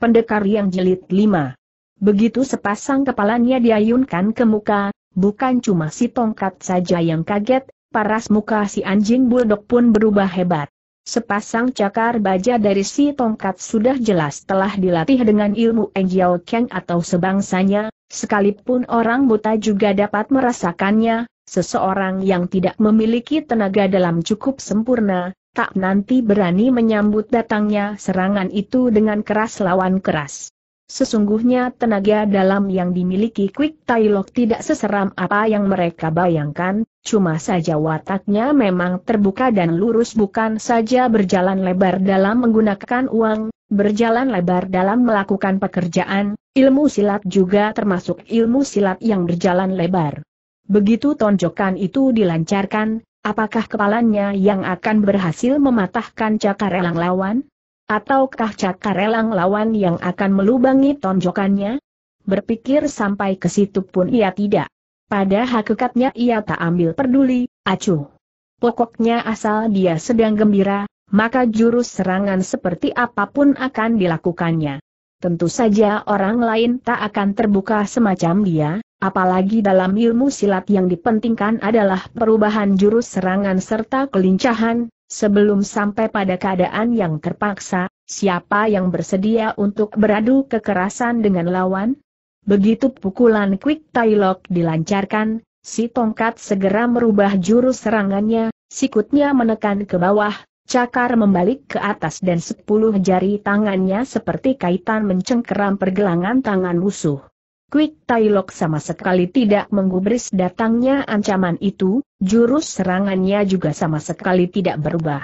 Pendekar yang jelit 5. Begitu sepasang kepalanya diayunkan ke muka, bukan cuma si tongkat saja yang kaget, paras muka si anjing buldog pun berubah hebat. Sepasang cakar baja dari si tongkat sudah jelas telah dilatih dengan ilmu Enjiao Kang atau sebangsanya, sekalipun orang buta juga dapat merasakannya, seseorang yang tidak memiliki tenaga dalam cukup sempurna, tak nanti berani menyambut datangnya serangan itu dengan keras lawan keras. Sesungguhnya tenaga dalam yang dimiliki Quick Tailok tidak seseram apa yang mereka bayangkan, cuma saja wataknya memang terbuka dan lurus bukan saja berjalan lebar dalam menggunakan uang, berjalan lebar dalam melakukan pekerjaan, ilmu silat juga termasuk ilmu silat yang berjalan lebar. Begitu tonjokan itu dilancarkan, Apakah kepalanya yang akan berhasil mematahkan cakar elang lawan? Ataukah cakar elang lawan yang akan melubangi tonjokannya? Berpikir sampai ke situ pun ia tidak. Pada hakikatnya ia tak ambil peduli, acuh. Pokoknya asal dia sedang gembira, maka jurus serangan seperti apapun akan dilakukannya. Tentu saja orang lain tak akan terbuka semacam dia, Apalagi dalam ilmu silat yang dipentingkan adalah perubahan jurus serangan serta kelincahan, sebelum sampai pada keadaan yang terpaksa, siapa yang bersedia untuk beradu kekerasan dengan lawan? Begitu pukulan quick Tai lock dilancarkan, si tongkat segera merubah jurus serangannya, sikutnya menekan ke bawah, cakar membalik ke atas dan sepuluh jari tangannya seperti kaitan mencengkeram pergelangan tangan musuh. Quick Tailok sama sekali tidak menggubris datangnya ancaman itu, jurus serangannya juga sama sekali tidak berubah.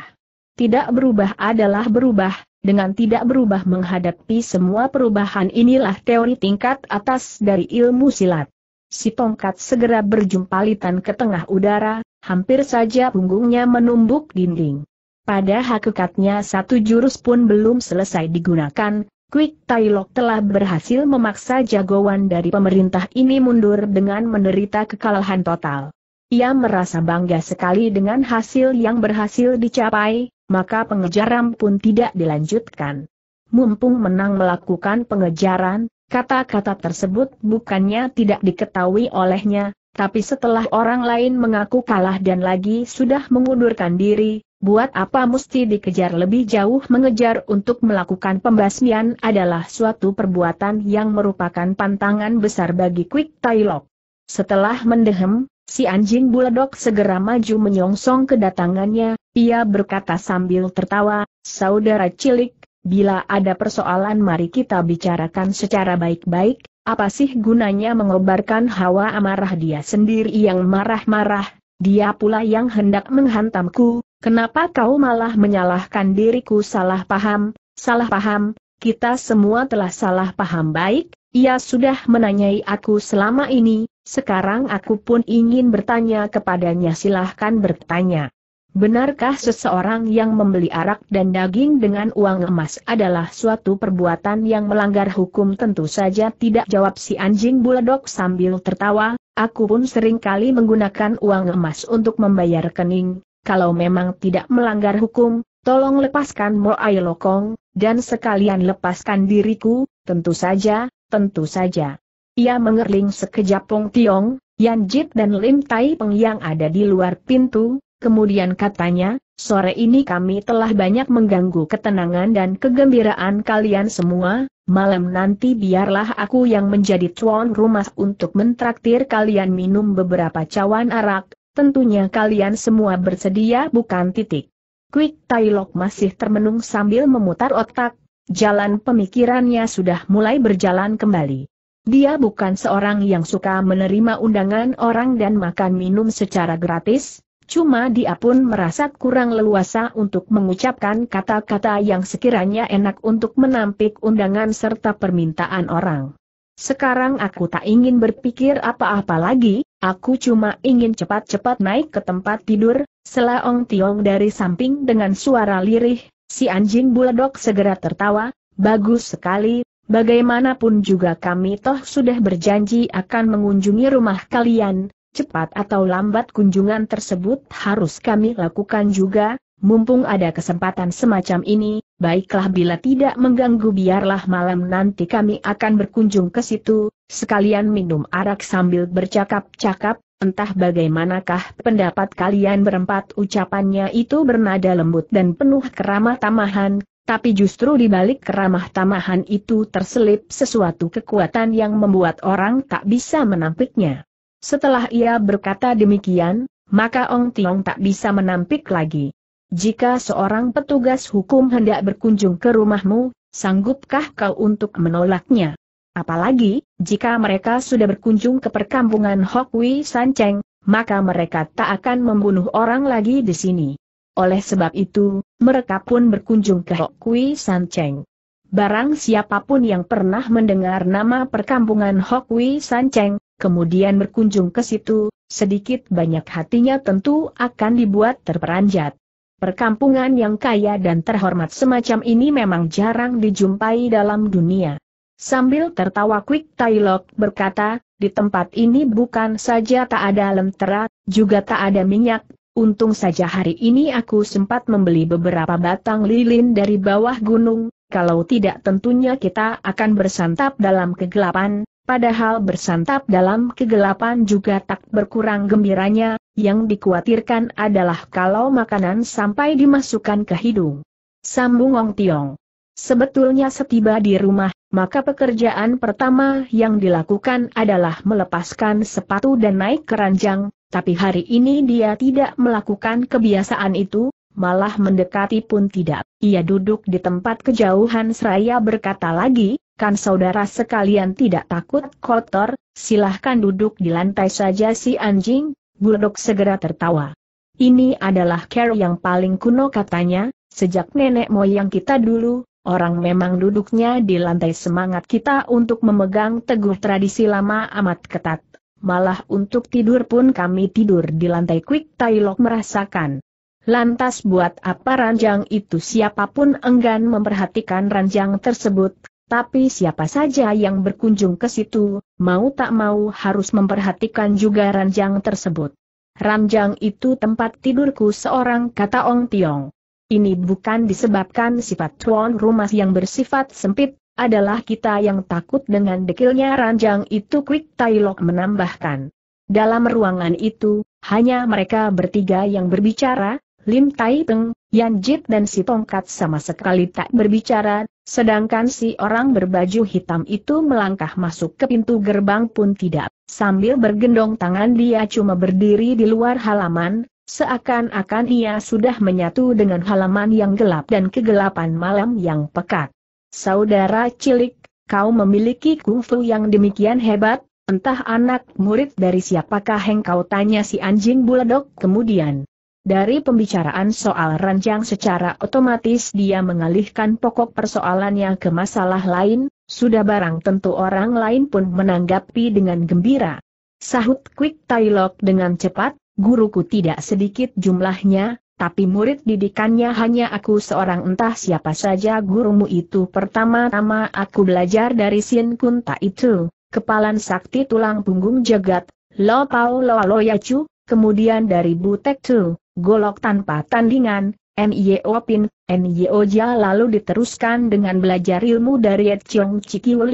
Tidak berubah adalah berubah, dengan tidak berubah menghadapi semua perubahan inilah teori tingkat atas dari ilmu silat. Si tongkat segera berjumpalitan ke tengah udara, hampir saja punggungnya menumbuk dinding. Pada hakikatnya satu jurus pun belum selesai digunakan, Quick Tailok telah berhasil memaksa jagoan dari pemerintah ini mundur dengan menderita kekalahan total. Ia merasa bangga sekali dengan hasil yang berhasil dicapai, maka pengejaran pun tidak dilanjutkan. Mumpung menang melakukan pengejaran, kata-kata tersebut bukannya tidak diketahui olehnya, tapi setelah orang lain mengaku kalah dan lagi sudah mengundurkan diri, Buat apa mesti dikejar lebih jauh mengejar untuk melakukan pembasmian adalah suatu perbuatan yang merupakan pantangan besar bagi Quick Tailok. Setelah mendehem, si anjing buledok segera maju menyongsong kedatangannya, ia berkata sambil tertawa, Saudara cilik, bila ada persoalan mari kita bicarakan secara baik-baik, apa sih gunanya mengobarkan hawa amarah dia sendiri yang marah-marah, dia pula yang hendak menghantamku, Kenapa kau malah menyalahkan diriku salah paham, salah paham, kita semua telah salah paham baik, ia sudah menanyai aku selama ini, sekarang aku pun ingin bertanya kepadanya silahkan bertanya. Benarkah seseorang yang membeli arak dan daging dengan uang emas adalah suatu perbuatan yang melanggar hukum? Tentu saja tidak jawab si anjing buledok sambil tertawa, aku pun sering kali menggunakan uang emas untuk membayar kening, kalau memang tidak melanggar hukum, tolong lepaskan Moai Lokong, dan sekalian lepaskan diriku, tentu saja, tentu saja. Ia mengerling sekejap Pong Tiong, Yan Jit dan Lim Tai Peng yang ada di luar pintu, kemudian katanya, sore ini kami telah banyak mengganggu ketenangan dan kegembiraan kalian semua, malam nanti biarlah aku yang menjadi tuan rumah untuk mentraktir kalian minum beberapa cawan arak, Tentunya kalian semua bersedia bukan titik. Quick Tailok masih termenung sambil memutar otak, jalan pemikirannya sudah mulai berjalan kembali. Dia bukan seorang yang suka menerima undangan orang dan makan minum secara gratis, cuma dia pun merasa kurang leluasa untuk mengucapkan kata-kata yang sekiranya enak untuk menampik undangan serta permintaan orang. Sekarang aku tak ingin berpikir apa-apa lagi, aku cuma ingin cepat-cepat naik ke tempat tidur, selaong tiong dari samping dengan suara lirih, si anjing buledok segera tertawa, bagus sekali, bagaimanapun juga kami toh sudah berjanji akan mengunjungi rumah kalian, cepat atau lambat kunjungan tersebut harus kami lakukan juga, Mumpung ada kesempatan semacam ini, baiklah bila tidak mengganggu biarlah malam nanti kami akan berkunjung ke situ, sekalian minum arak sambil bercakap-cakap, entah bagaimanakah pendapat kalian berempat ucapannya itu bernada lembut dan penuh keramah tamahan, tapi justru di balik keramah tamahan itu terselip sesuatu kekuatan yang membuat orang tak bisa menampiknya. Setelah ia berkata demikian, maka Ong Tiong tak bisa menampik lagi. Jika seorang petugas hukum hendak berkunjung ke rumahmu, sanggupkah kau untuk menolaknya? Apalagi, jika mereka sudah berkunjung ke perkampungan Hokwi Sanceng, maka mereka tak akan membunuh orang lagi di sini. Oleh sebab itu, mereka pun berkunjung ke Hokwi Sanceng. Barang siapapun yang pernah mendengar nama perkampungan Hokwi Sanceng, kemudian berkunjung ke situ, sedikit banyak hatinya tentu akan dibuat terperanjat. Perkampungan yang kaya dan terhormat semacam ini memang jarang dijumpai dalam dunia. Sambil tertawa Quick Tailok berkata, di tempat ini bukan saja tak ada lentera, juga tak ada minyak, untung saja hari ini aku sempat membeli beberapa batang lilin dari bawah gunung, kalau tidak tentunya kita akan bersantap dalam kegelapan, padahal bersantap dalam kegelapan juga tak berkurang gembiranya, yang dikhawatirkan adalah kalau makanan sampai dimasukkan ke hidung. Sambung Ong Tiong. Sebetulnya setiba di rumah, maka pekerjaan pertama yang dilakukan adalah melepaskan sepatu dan naik keranjang, tapi hari ini dia tidak melakukan kebiasaan itu, malah mendekati pun tidak. Ia duduk di tempat kejauhan seraya berkata lagi, kan saudara sekalian tidak takut kotor, silahkan duduk di lantai saja si anjing, Buldok segera tertawa. Ini adalah care yang paling kuno katanya, sejak nenek moyang kita dulu, orang memang duduknya di lantai semangat kita untuk memegang teguh tradisi lama amat ketat. Malah untuk tidur pun kami tidur di lantai Quick Tailok merasakan. Lantas buat apa ranjang itu siapapun enggan memperhatikan ranjang tersebut, tapi siapa saja yang berkunjung ke situ, mau tak mau harus memperhatikan juga ranjang tersebut. Ranjang itu tempat tidurku seorang kata Ong Tiong. Ini bukan disebabkan sifat tuan rumah yang bersifat sempit, adalah kita yang takut dengan dekilnya ranjang itu Quick Tailok menambahkan. Dalam ruangan itu, hanya mereka bertiga yang berbicara, Lim Tai Peng, Yan Jit dan si tongkat sama sekali tak berbicara, sedangkan si orang berbaju hitam itu melangkah masuk ke pintu gerbang pun tidak. Sambil bergendong tangan dia cuma berdiri di luar halaman, seakan-akan ia sudah menyatu dengan halaman yang gelap dan kegelapan malam yang pekat. Saudara cilik, kau memiliki kungfu yang demikian hebat, entah anak murid dari siapakah engkau tanya si anjing buledok kemudian. Dari pembicaraan soal ranjang secara otomatis dia mengalihkan pokok persoalannya ke masalah lain, sudah barang tentu orang lain pun menanggapi dengan gembira. Sahut Quick Tailok dengan cepat, guruku tidak sedikit jumlahnya, tapi murid didikannya hanya aku seorang entah siapa saja gurumu itu pertama-tama aku belajar dari Sin Kunta itu, kepalan sakti tulang punggung jagat, Lo Pao Lo Lo ya cu, kemudian dari Butek Tu, golok tanpa tandingan, N.Y.O. Pin, N.Y.O. Jia lalu diteruskan dengan belajar ilmu dari Ed Chiong Chikiu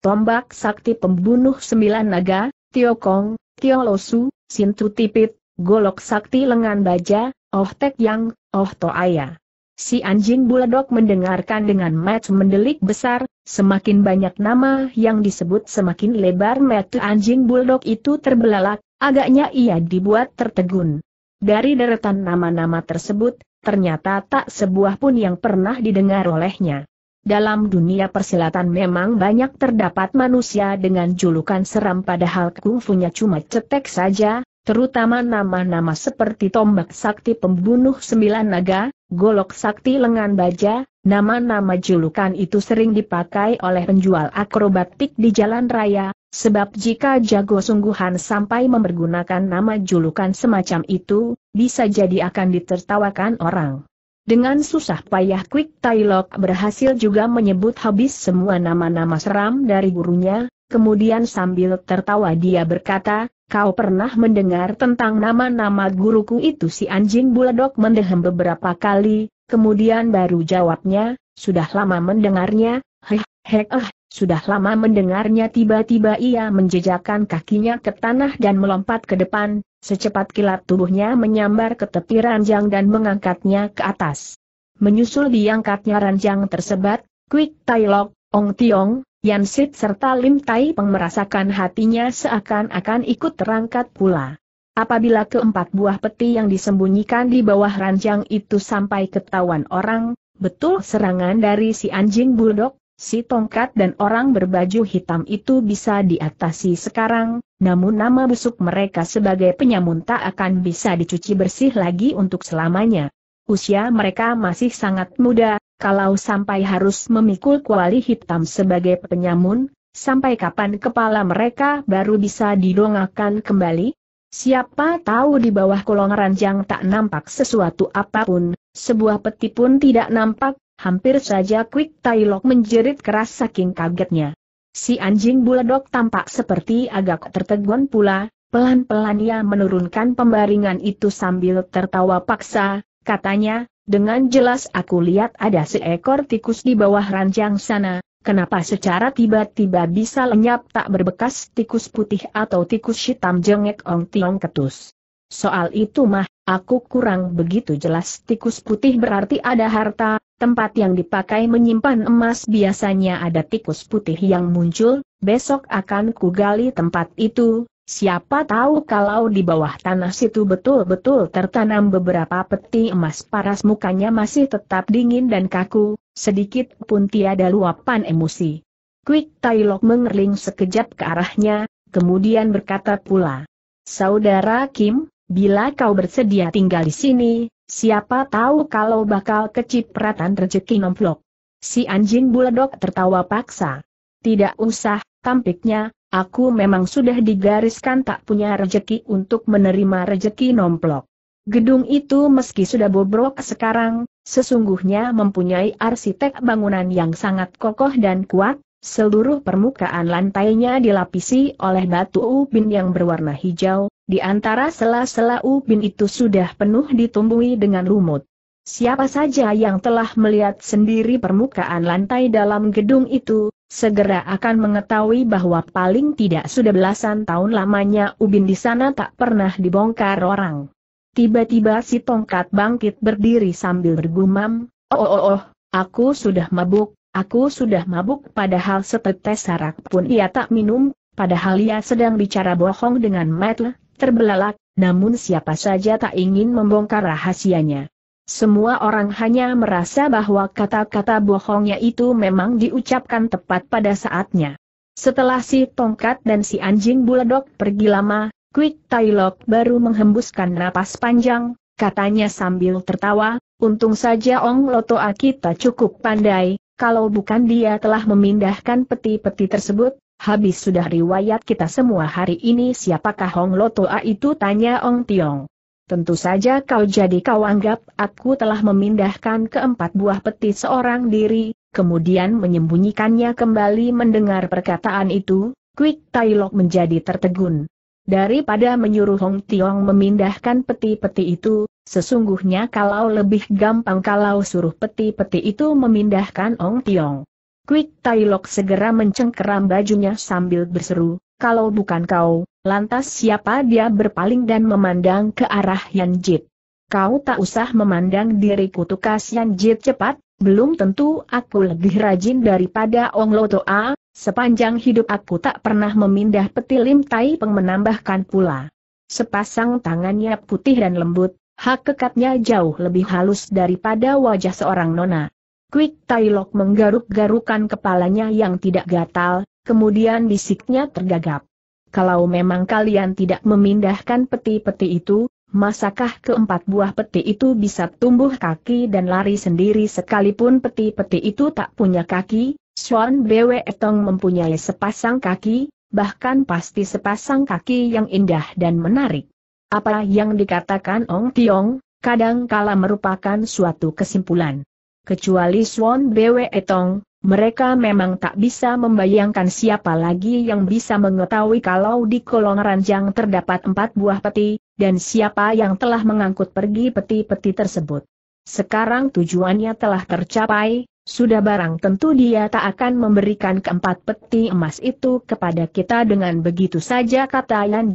tombak sakti pembunuh sembilan naga, Tio Kong, Tio Losu, Sintu Tipit, golok sakti lengan baja, Oh Tek Yang, Oh To Ayah. Si anjing buledok mendengarkan dengan match mendelik besar, semakin banyak nama yang disebut semakin lebar match anjing buledok itu terbelalak, agaknya ia dibuat tertegun. Dari deretan nama-nama tersebut, ternyata tak sebuah pun yang pernah didengar olehnya. Dalam dunia persilatan memang banyak terdapat manusia dengan julukan seram padahal kungfunya cuma cetek saja, terutama nama-nama seperti tombak sakti pembunuh sembilan naga, golok sakti lengan baja, nama-nama julukan itu sering dipakai oleh penjual akrobatik di jalan raya, Sebab jika jago sungguhan sampai mempergunakan nama julukan semacam itu, bisa jadi akan ditertawakan orang. Dengan susah payah Quick Tailok berhasil juga menyebut habis semua nama-nama seram dari gurunya, kemudian sambil tertawa dia berkata, kau pernah mendengar tentang nama-nama guruku itu si anjing buledok mendehem beberapa kali, kemudian baru jawabnya, sudah lama mendengarnya, heh, heh, eh, sudah lama mendengarnya tiba-tiba ia menjejakkan kakinya ke tanah dan melompat ke depan, secepat kilat tubuhnya menyambar ke tepi ranjang dan mengangkatnya ke atas. Menyusul diangkatnya ranjang tersebut, Quick Tai Lok, Ong Tiong, Yan Sit serta Lim Tai Peng merasakan hatinya seakan-akan ikut terangkat pula. Apabila keempat buah peti yang disembunyikan di bawah ranjang itu sampai ketahuan orang, betul serangan dari si anjing buldog, Si tongkat dan orang berbaju hitam itu bisa diatasi sekarang, namun nama busuk mereka sebagai penyamun tak akan bisa dicuci bersih lagi untuk selamanya. Usia mereka masih sangat muda, kalau sampai harus memikul kuali hitam sebagai penyamun, sampai kapan kepala mereka baru bisa didongakan kembali? Siapa tahu di bawah kolong ranjang tak nampak sesuatu apapun, sebuah peti pun tidak nampak, Hampir saja Quick Tai menjerit keras saking kagetnya. Si anjing buledok tampak seperti agak tertegun pula, pelan-pelan ia menurunkan pembaringan itu sambil tertawa paksa, katanya, dengan jelas aku lihat ada seekor tikus di bawah ranjang sana, kenapa secara tiba-tiba bisa lenyap tak berbekas tikus putih atau tikus hitam jengek ong tiong ketus. Soal itu mah, Aku kurang begitu jelas tikus putih berarti ada harta, tempat yang dipakai menyimpan emas biasanya ada tikus putih yang muncul, besok akan kugali tempat itu, siapa tahu kalau di bawah tanah situ betul-betul tertanam beberapa peti emas paras mukanya masih tetap dingin dan kaku, sedikit pun tiada luapan emosi. Quick Tailok mengerling sekejap ke arahnya, kemudian berkata pula. Saudara Kim, Bila kau bersedia tinggal di sini, siapa tahu kalau bakal kecipratan rezeki nomplok. Si anjing buledok tertawa paksa. Tidak usah, tampiknya, aku memang sudah digariskan tak punya rezeki untuk menerima rezeki nomplok. Gedung itu meski sudah bobrok sekarang, sesungguhnya mempunyai arsitek bangunan yang sangat kokoh dan kuat, Seluruh permukaan lantainya dilapisi oleh batu ubin yang berwarna hijau, di antara sela-sela ubin itu sudah penuh ditumbuhi dengan lumut. Siapa saja yang telah melihat sendiri permukaan lantai dalam gedung itu, segera akan mengetahui bahwa paling tidak sudah belasan tahun lamanya ubin di sana tak pernah dibongkar orang. Tiba-tiba si tongkat bangkit berdiri sambil bergumam, oh oh oh, aku sudah mabuk, Aku sudah mabuk padahal setetes sarap pun ia tak minum, padahal ia sedang bicara bohong dengan Matle, terbelalak, namun siapa saja tak ingin membongkar rahasianya. Semua orang hanya merasa bahwa kata-kata bohongnya itu memang diucapkan tepat pada saatnya. Setelah si tongkat dan si anjing buledok pergi lama, Quick Tailok baru menghembuskan napas panjang, katanya sambil tertawa, untung saja Ong Loto Akita cukup pandai, kalau bukan dia telah memindahkan peti-peti tersebut, habis sudah riwayat kita semua hari ini siapakah Hong Lotoa itu tanya Ong Tiong. Tentu saja kau jadi kau anggap aku telah memindahkan keempat buah peti seorang diri, kemudian menyembunyikannya kembali mendengar perkataan itu, Quick Tailok menjadi tertegun. Daripada menyuruh Hong Tiong memindahkan peti-peti itu, Sesungguhnya kalau lebih gampang kalau suruh peti-peti itu memindahkan Ong Tiong. Quick Tai segera mencengkeram bajunya sambil berseru, kalau bukan kau, lantas siapa dia berpaling dan memandang ke arah Yan Jit. Kau tak usah memandang diriku tukas Yan Jit cepat, belum tentu aku lebih rajin daripada Ong Loto A, sepanjang hidup aku tak pernah memindah peti Lim Tai Peng menambahkan pula. Sepasang tangannya putih dan lembut, hak kekatnya jauh lebih halus daripada wajah seorang nona. Quick Tailok menggaruk-garukan kepalanya yang tidak gatal, kemudian bisiknya tergagap. Kalau memang kalian tidak memindahkan peti-peti itu, masakah keempat buah peti itu bisa tumbuh kaki dan lari sendiri sekalipun peti-peti itu tak punya kaki? Sean Bwe Etong mempunyai sepasang kaki, bahkan pasti sepasang kaki yang indah dan menarik. Apa yang dikatakan Ong Tiong, kadang-kala merupakan suatu kesimpulan. Kecuali Swan Bwe Etong, mereka memang tak bisa membayangkan siapa lagi yang bisa mengetahui kalau di kolong ranjang terdapat empat buah peti, dan siapa yang telah mengangkut pergi peti-peti tersebut. Sekarang tujuannya telah tercapai, sudah barang tentu dia tak akan memberikan keempat peti emas itu kepada kita dengan begitu saja kata Yan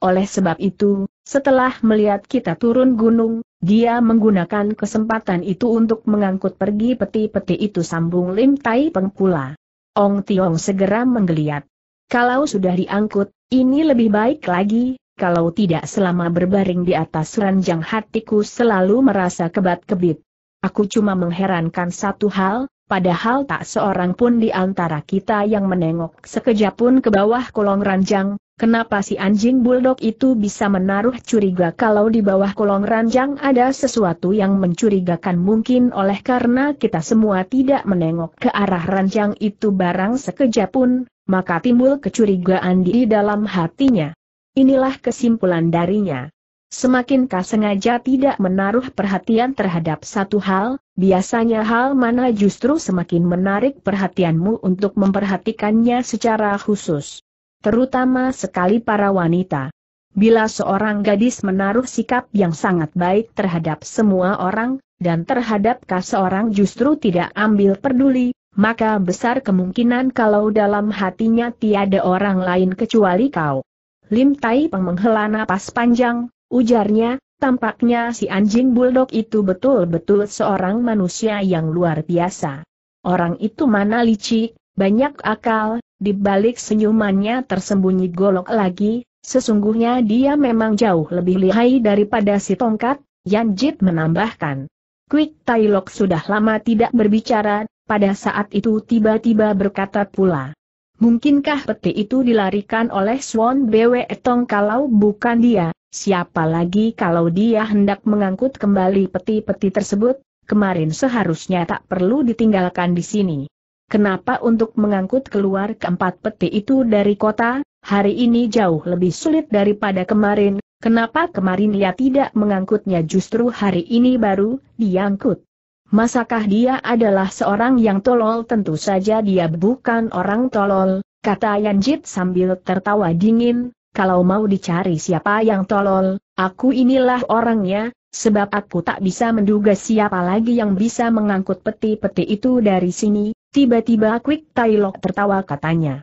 oleh sebab itu, setelah melihat kita turun gunung, dia menggunakan kesempatan itu untuk mengangkut pergi peti-peti itu sambung Lim Tai Peng pula. Ong Tiong segera menggeliat. Kalau sudah diangkut, ini lebih baik lagi, kalau tidak selama berbaring di atas ranjang hatiku selalu merasa kebat-kebit. Aku cuma mengherankan satu hal, padahal tak seorang pun di antara kita yang menengok sekejap pun ke bawah kolong ranjang, kenapa si anjing bulldog itu bisa menaruh curiga kalau di bawah kolong ranjang ada sesuatu yang mencurigakan mungkin oleh karena kita semua tidak menengok ke arah ranjang itu barang sekejap pun, maka timbul kecurigaan di dalam hatinya. Inilah kesimpulan darinya. Semakin sengaja tidak menaruh perhatian terhadap satu hal, biasanya hal mana justru semakin menarik perhatianmu untuk memperhatikannya secara khusus. Terutama sekali para wanita. Bila seorang gadis menaruh sikap yang sangat baik terhadap semua orang, dan terhadap seorang justru tidak ambil peduli, maka besar kemungkinan kalau dalam hatinya tiada orang lain kecuali kau. Lim Tai Peng menghela napas panjang, Ujarnya, tampaknya si anjing buldog itu betul-betul seorang manusia yang luar biasa. Orang itu mana licik, banyak akal, di balik senyumannya tersembunyi golok lagi, sesungguhnya dia memang jauh lebih lihai daripada si tongkat, Yanjit menambahkan. Quick Tailok sudah lama tidak berbicara, pada saat itu tiba-tiba berkata pula. Mungkinkah peti itu dilarikan oleh Swan Bwe Tong kalau bukan dia, Siapa lagi kalau dia hendak mengangkut kembali peti-peti tersebut, kemarin seharusnya tak perlu ditinggalkan di sini. Kenapa untuk mengangkut keluar keempat peti itu dari kota, hari ini jauh lebih sulit daripada kemarin, kenapa kemarin ia tidak mengangkutnya justru hari ini baru diangkut. Masakah dia adalah seorang yang tolol tentu saja dia bukan orang tolol, kata Yanjit sambil tertawa dingin, kalau mau dicari siapa yang tolol, aku inilah orangnya, sebab aku tak bisa menduga siapa lagi yang bisa mengangkut peti-peti itu dari sini, tiba-tiba Quick Tailok tertawa katanya.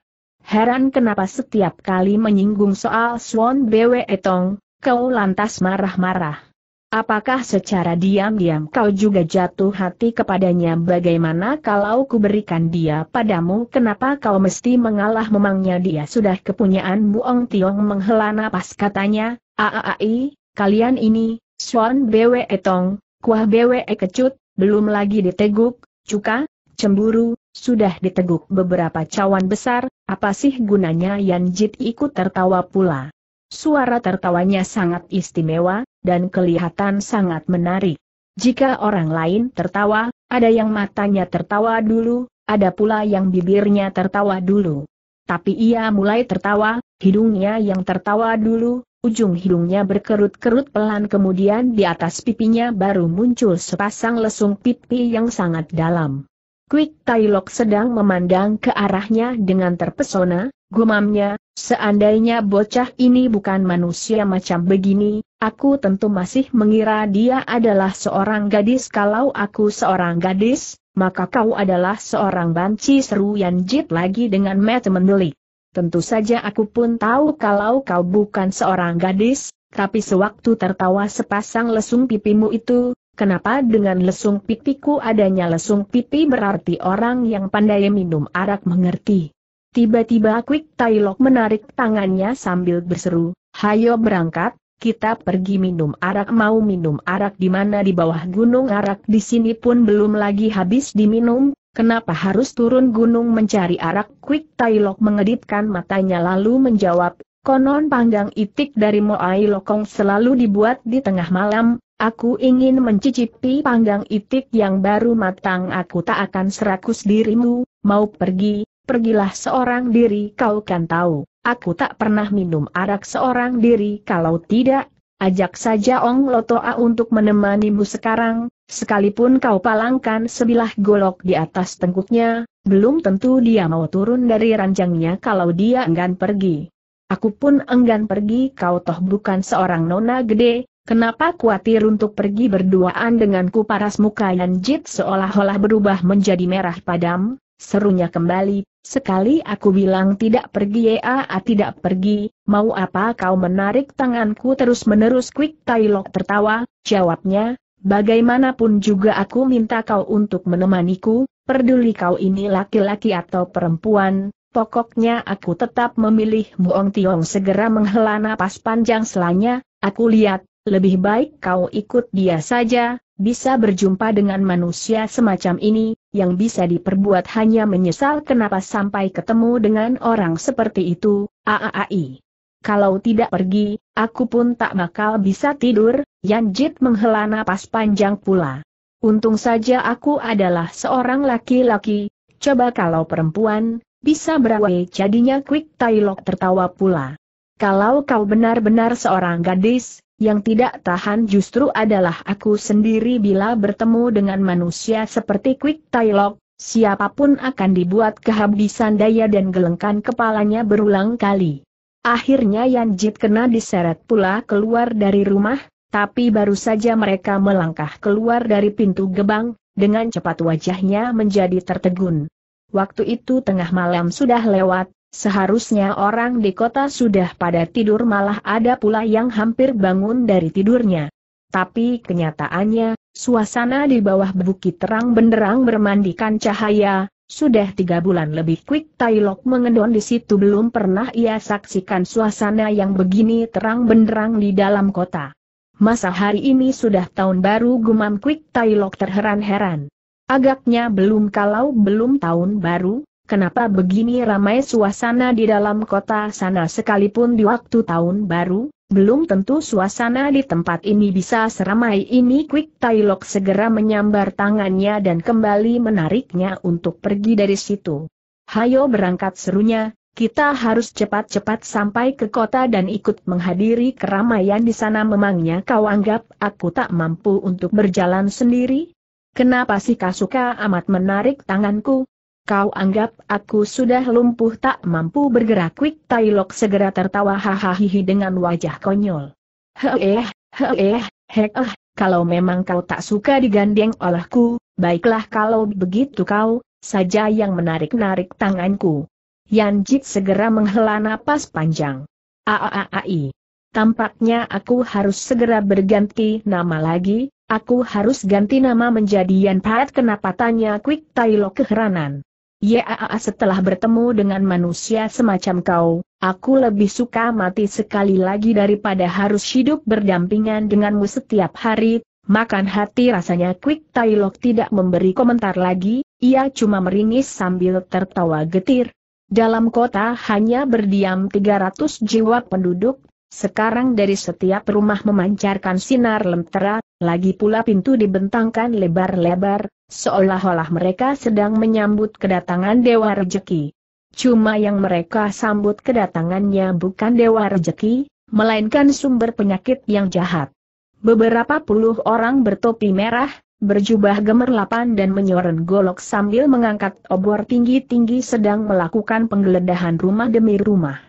Heran kenapa setiap kali menyinggung soal Swan Bwe Etong, kau lantas marah-marah. Apakah secara diam-diam kau juga jatuh hati kepadanya bagaimana kalau kuberikan dia padamu kenapa kau mesti mengalah memangnya dia sudah kepunyaan Buong Tiong menghela napas katanya, Aaai, kalian ini, Swan Bwe Etong, Kuah Bwe Kecut, belum lagi diteguk, cuka, cemburu, sudah diteguk beberapa cawan besar, apa sih gunanya Yan Jit ikut tertawa pula. Suara tertawanya sangat istimewa, dan kelihatan sangat menarik. Jika orang lain tertawa, ada yang matanya tertawa dulu, ada pula yang bibirnya tertawa dulu. Tapi ia mulai tertawa, hidungnya yang tertawa dulu, ujung hidungnya berkerut-kerut pelan kemudian di atas pipinya baru muncul sepasang lesung pipi yang sangat dalam. Quick Tailok sedang memandang ke arahnya dengan terpesona, gumamnya, seandainya bocah ini bukan manusia macam begini, aku tentu masih mengira dia adalah seorang gadis kalau aku seorang gadis, maka kau adalah seorang banci seru yang jit lagi dengan mata mendelik. Tentu saja aku pun tahu kalau kau bukan seorang gadis, tapi sewaktu tertawa sepasang lesung pipimu itu, Kenapa dengan lesung pipiku adanya lesung pipi berarti orang yang pandai minum arak mengerti. Tiba-tiba Quick Tailok menarik tangannya sambil berseru, Hayo berangkat, kita pergi minum arak mau minum arak di mana di bawah gunung arak di sini pun belum lagi habis diminum, kenapa harus turun gunung mencari arak? Quick Tailok mengedipkan matanya lalu menjawab, konon panggang itik dari Moai Lokong selalu dibuat di tengah malam, Aku ingin mencicipi panggang itik yang baru matang aku tak akan serakus dirimu, mau pergi, pergilah seorang diri kau kan tahu, aku tak pernah minum arak seorang diri kalau tidak, ajak saja Ong Lotoa untuk menemanimu sekarang, sekalipun kau palangkan sebilah golok di atas tengkuknya, belum tentu dia mau turun dari ranjangnya kalau dia enggan pergi. Aku pun enggan pergi kau toh bukan seorang nona gede, Kenapa kuatir untuk pergi berduaan denganku paras muka Jit seolah-olah berubah menjadi merah padam? Serunya kembali, sekali aku bilang tidak pergi ya tidak pergi, mau apa kau menarik tanganku terus-menerus Quick Tailok tertawa, jawabnya, bagaimanapun juga aku minta kau untuk menemaniku, peduli kau ini laki-laki atau perempuan, pokoknya aku tetap memilih Muong Tiong segera menghela napas panjang selanya, aku lihat lebih baik kau ikut dia saja, bisa berjumpa dengan manusia semacam ini, yang bisa diperbuat hanya menyesal kenapa sampai ketemu dengan orang seperti itu, aaai. Kalau tidak pergi, aku pun tak bakal bisa tidur, Yanjit menghela napas panjang pula. Untung saja aku adalah seorang laki-laki, coba kalau perempuan, bisa berawe jadinya Quick Tailok tertawa pula. Kalau kau benar-benar seorang gadis, yang tidak tahan justru adalah aku sendiri bila bertemu dengan manusia seperti Quick Tailok, siapapun akan dibuat kehabisan daya dan gelengkan kepalanya berulang kali. Akhirnya Jit kena diseret pula keluar dari rumah, tapi baru saja mereka melangkah keluar dari pintu gebang, dengan cepat wajahnya menjadi tertegun. Waktu itu tengah malam sudah lewat, Seharusnya orang di kota sudah pada tidur malah ada pula yang hampir bangun dari tidurnya. Tapi kenyataannya, suasana di bawah bukit terang benderang bermandikan cahaya, sudah tiga bulan lebih Quick Tailok mengendon di situ belum pernah ia saksikan suasana yang begini terang benderang di dalam kota. Masa hari ini sudah tahun baru gumam Quick Tailok terheran-heran. Agaknya belum kalau belum tahun baru, Kenapa begini ramai suasana di dalam kota sana sekalipun di waktu tahun baru? Belum tentu suasana di tempat ini bisa seramai ini Quick Tailok segera menyambar tangannya dan kembali menariknya untuk pergi dari situ. Hayo berangkat serunya, kita harus cepat-cepat sampai ke kota dan ikut menghadiri keramaian di sana memangnya kau anggap aku tak mampu untuk berjalan sendiri? Kenapa sih Kasuka amat menarik tanganku, Kau anggap aku sudah lumpuh tak mampu bergerak Quick Tailok segera tertawa hahaha dengan wajah konyol. Heeh, heeh, heeh. kalau memang kau tak suka digandeng olehku, baiklah kalau begitu kau, saja yang menarik-narik tanganku. Yan Jit segera menghela napas panjang. Aaai. Tampaknya aku harus segera berganti nama lagi, aku harus ganti nama menjadi Yan Pat kenapa tanya Quick Tailok keheranan. Yaa setelah bertemu dengan manusia semacam kau, aku lebih suka mati sekali lagi daripada harus hidup berdampingan denganmu setiap hari. Makan hati rasanya Quick Tailok tidak memberi komentar lagi, ia cuma meringis sambil tertawa getir. Dalam kota hanya berdiam 300 jiwa penduduk, sekarang dari setiap rumah memancarkan sinar lentera, lagi pula pintu dibentangkan lebar-lebar, Seolah-olah mereka sedang menyambut kedatangan Dewa Rejeki. Cuma yang mereka sambut kedatangannya bukan Dewa Rejeki, melainkan sumber penyakit yang jahat. Beberapa puluh orang bertopi merah, berjubah gemerlapan dan menyoren golok sambil mengangkat obor tinggi-tinggi sedang melakukan penggeledahan rumah demi rumah.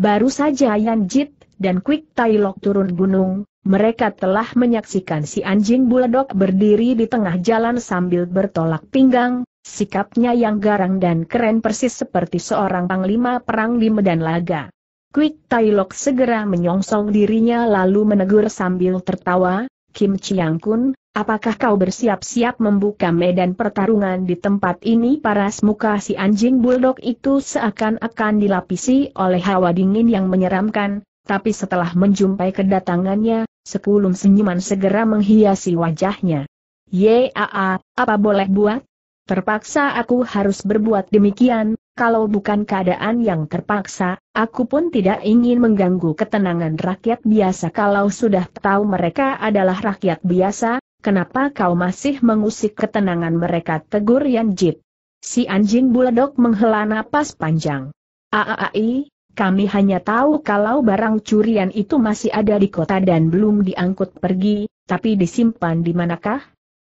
Baru saja Yan Jit dan Tai Taylok turun gunung, mereka telah menyaksikan si anjing buledok berdiri di tengah jalan sambil bertolak pinggang, sikapnya yang garang dan keren persis seperti seorang panglima perang di medan laga. Quick Tailok segera menyongsong dirinya lalu menegur sambil tertawa, Kim Chiang Kun, apakah kau bersiap-siap membuka medan pertarungan di tempat ini? Paras muka si anjing buldog itu seakan-akan dilapisi oleh hawa dingin yang menyeramkan, tapi setelah menjumpai kedatangannya, sepuluh senyuman segera menghiasi wajahnya. Yaa, apa boleh buat? Terpaksa aku harus berbuat demikian, kalau bukan keadaan yang terpaksa, aku pun tidak ingin mengganggu ketenangan rakyat biasa kalau sudah tahu mereka adalah rakyat biasa, kenapa kau masih mengusik ketenangan mereka tegur Yan Si anjing buledok menghela napas panjang. Aaai, kami hanya tahu kalau barang curian itu masih ada di kota dan belum diangkut pergi, tapi disimpan di manakah?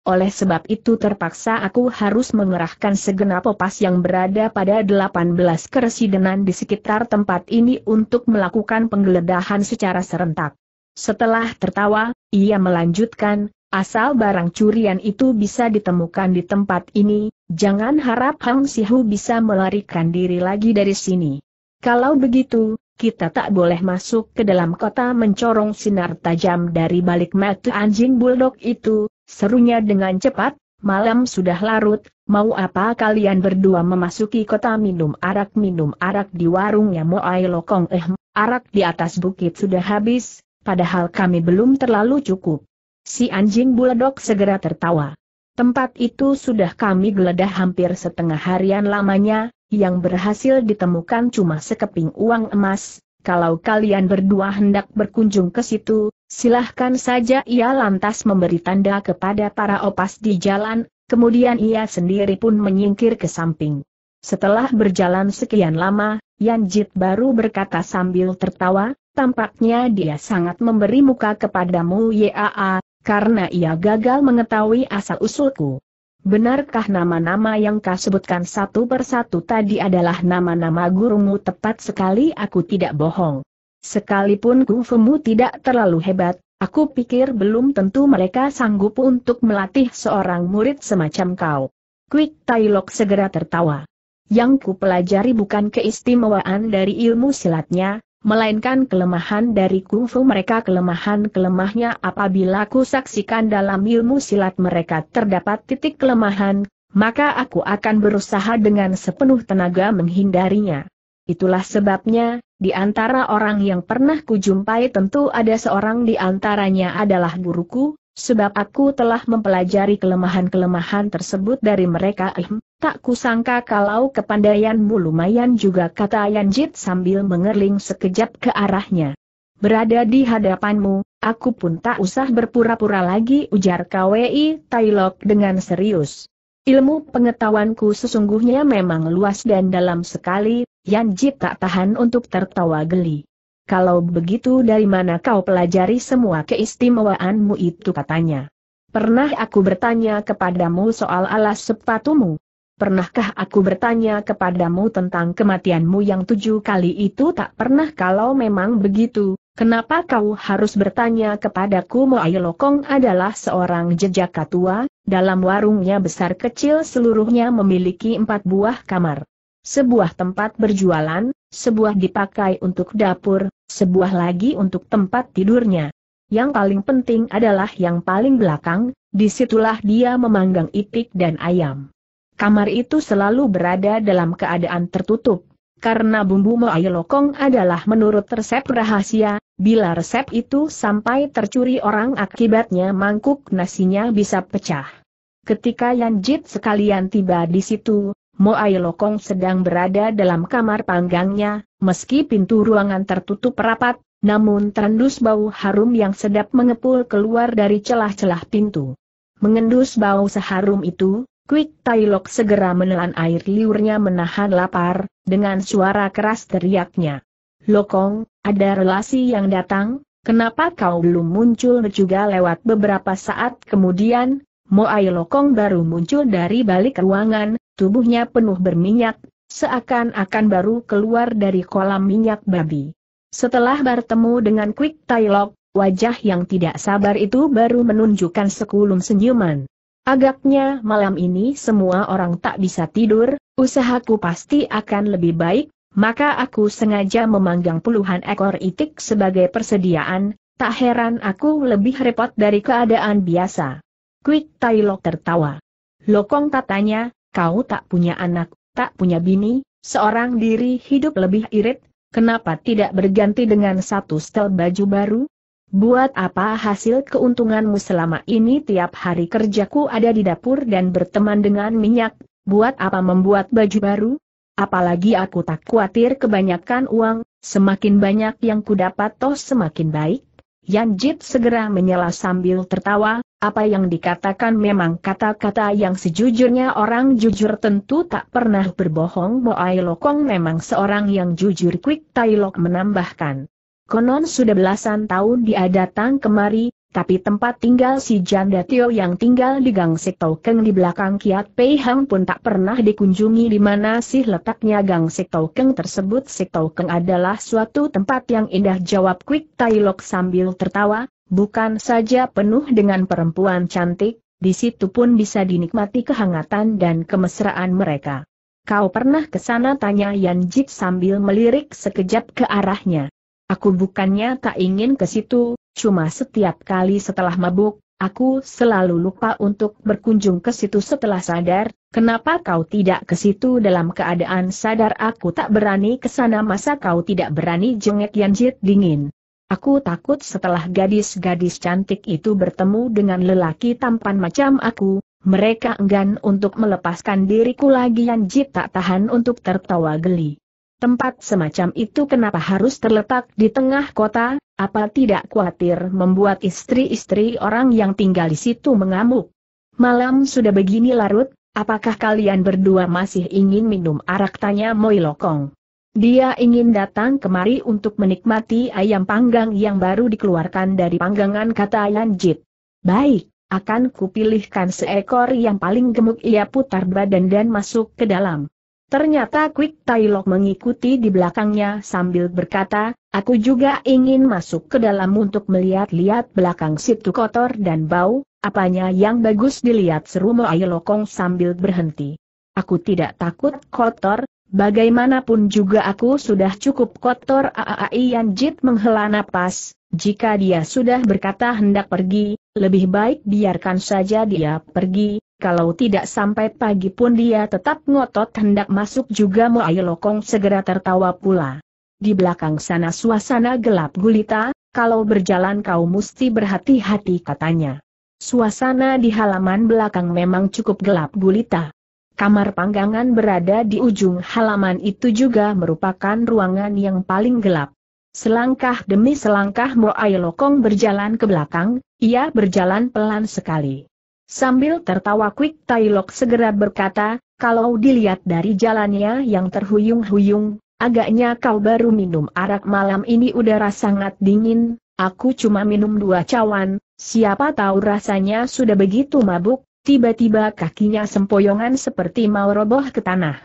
Oleh sebab itu terpaksa aku harus mengerahkan segenap opas yang berada pada 18 keresidenan di sekitar tempat ini untuk melakukan penggeledahan secara serentak. Setelah tertawa, ia melanjutkan, asal barang curian itu bisa ditemukan di tempat ini, jangan harap Hang Sihu bisa melarikan diri lagi dari sini. Kalau begitu, kita tak boleh masuk ke dalam kota mencorong sinar tajam dari balik mata anjing buldog itu, serunya dengan cepat, malam sudah larut, mau apa kalian berdua memasuki kota minum arak minum arak di warungnya Moai Lokong eh, arak di atas bukit sudah habis, padahal kami belum terlalu cukup. Si anjing buldog segera tertawa. Tempat itu sudah kami geledah hampir setengah harian lamanya, yang berhasil ditemukan cuma sekeping uang emas, kalau kalian berdua hendak berkunjung ke situ, silahkan saja ia lantas memberi tanda kepada para opas di jalan, kemudian ia sendiri pun menyingkir ke samping. Setelah berjalan sekian lama, Yanjit baru berkata sambil tertawa, tampaknya dia sangat memberi muka kepadamu Yaa, karena ia gagal mengetahui asal-usulku. Benarkah nama-nama yang kau sebutkan satu persatu tadi adalah nama-nama gurumu tepat sekali aku tidak bohong. Sekalipun kungfumu tidak terlalu hebat, aku pikir belum tentu mereka sanggup untuk melatih seorang murid semacam kau. Quick Tailok segera tertawa. Yang ku pelajari bukan keistimewaan dari ilmu silatnya, melainkan kelemahan dari kungfu mereka kelemahan kelemahnya apabila ku saksikan dalam ilmu silat mereka terdapat titik kelemahan, maka aku akan berusaha dengan sepenuh tenaga menghindarinya. Itulah sebabnya, di antara orang yang pernah kujumpai tentu ada seorang di antaranya adalah guruku, sebab aku telah mempelajari kelemahan-kelemahan tersebut dari mereka. Tak kusangka kalau kepandaianmu lumayan juga kata Yanjit sambil mengerling sekejap ke arahnya. Berada di hadapanmu, aku pun tak usah berpura-pura lagi ujar KWI Tailok dengan serius. Ilmu pengetahuanku sesungguhnya memang luas dan dalam sekali, Yanjit tak tahan untuk tertawa geli. Kalau begitu dari mana kau pelajari semua keistimewaanmu itu katanya. Pernah aku bertanya kepadamu soal alas sepatumu, Pernahkah aku bertanya kepadamu tentang kematianmu yang tujuh kali itu tak pernah kalau memang begitu, kenapa kau harus bertanya kepadaku Moai Lokong adalah seorang jejaka tua, dalam warungnya besar kecil seluruhnya memiliki empat buah kamar. Sebuah tempat berjualan, sebuah dipakai untuk dapur, sebuah lagi untuk tempat tidurnya. Yang paling penting adalah yang paling belakang, disitulah dia memanggang itik dan ayam. Kamar itu selalu berada dalam keadaan tertutup. Karena bumbu moai lokong adalah menurut resep rahasia, bila resep itu sampai tercuri orang akibatnya mangkuk nasinya bisa pecah. Ketika Jit sekalian tiba di situ, Moai Lokong sedang berada dalam kamar panggangnya, meski pintu ruangan tertutup rapat, namun terendus bau harum yang sedap mengepul keluar dari celah-celah pintu. Mengendus bau seharum itu, Quick Tailok segera menelan air liurnya menahan lapar, dengan suara keras teriaknya. Lokong, ada relasi yang datang, kenapa kau belum muncul juga lewat beberapa saat kemudian, Moai Lokong baru muncul dari balik ruangan, tubuhnya penuh berminyak, seakan-akan baru keluar dari kolam minyak babi. Setelah bertemu dengan Quick Tailok, wajah yang tidak sabar itu baru menunjukkan sekulum senyuman. Agaknya malam ini semua orang tak bisa tidur, usahaku pasti akan lebih baik, maka aku sengaja memanggang puluhan ekor itik sebagai persediaan, tak heran aku lebih repot dari keadaan biasa. Quick Tai tertawa. Lokong katanya, kau tak punya anak, tak punya bini, seorang diri hidup lebih irit, kenapa tidak berganti dengan satu setel baju baru? Buat apa hasil keuntunganmu selama ini tiap hari kerjaku ada di dapur dan berteman dengan minyak, buat apa membuat baju baru? Apalagi aku tak khawatir kebanyakan uang, semakin banyak yang kudapat toh semakin baik. Yan Jit segera menyela sambil tertawa, apa yang dikatakan memang kata-kata yang sejujurnya orang jujur tentu tak pernah berbohong Boai Lokong memang seorang yang jujur Quick Tai Lok menambahkan. Konon sudah belasan tahun dia datang kemari, tapi tempat tinggal si janda Tio yang tinggal di Gang Keng di belakang Kiat Pei Hang pun tak pernah dikunjungi di mana sih letaknya Gang Keng tersebut. Keng adalah suatu tempat yang indah jawab Quick Tai Lok sambil tertawa, bukan saja penuh dengan perempuan cantik, di situ pun bisa dinikmati kehangatan dan kemesraan mereka. Kau pernah ke sana tanya Yan Jip sambil melirik sekejap ke arahnya. Aku bukannya tak ingin ke situ, cuma setiap kali setelah mabuk, aku selalu lupa untuk berkunjung ke situ setelah sadar, kenapa kau tidak ke situ dalam keadaan sadar aku tak berani ke sana masa kau tidak berani jengek Yanjit dingin. Aku takut setelah gadis-gadis cantik itu bertemu dengan lelaki tampan macam aku, mereka enggan untuk melepaskan diriku lagi Yanjit tak tahan untuk tertawa geli. Tempat semacam itu kenapa harus terletak di tengah kota, apa tidak khawatir membuat istri-istri orang yang tinggal di situ mengamuk? Malam sudah begini larut, apakah kalian berdua masih ingin minum arak tanya Moi Lokong? Dia ingin datang kemari untuk menikmati ayam panggang yang baru dikeluarkan dari panggangan kata Yanjit. Baik, akan kupilihkan seekor yang paling gemuk ia putar badan dan masuk ke dalam. Ternyata Quick Tailok mengikuti di belakangnya sambil berkata, aku juga ingin masuk ke dalam untuk melihat-lihat belakang situ kotor dan bau, apanya yang bagus dilihat seru ayo Lokong sambil berhenti. Aku tidak takut kotor, bagaimanapun juga aku sudah cukup kotor Aai yang Jit menghela napas, jika dia sudah berkata hendak pergi, lebih baik biarkan saja dia pergi, kalau tidak sampai pagi pun dia tetap ngotot hendak masuk juga Muai Lokong segera tertawa pula. Di belakang sana suasana gelap gulita, kalau berjalan kau mesti berhati-hati katanya. Suasana di halaman belakang memang cukup gelap gulita. Kamar panggangan berada di ujung halaman itu juga merupakan ruangan yang paling gelap. Selangkah demi selangkah Moai Lokong berjalan ke belakang, ia berjalan pelan sekali. Sambil tertawa Quick Tailok segera berkata, kalau dilihat dari jalannya yang terhuyung-huyung, agaknya kau baru minum arak malam ini udara sangat dingin, aku cuma minum dua cawan, siapa tahu rasanya sudah begitu mabuk, tiba-tiba kakinya sempoyongan seperti mau roboh ke tanah.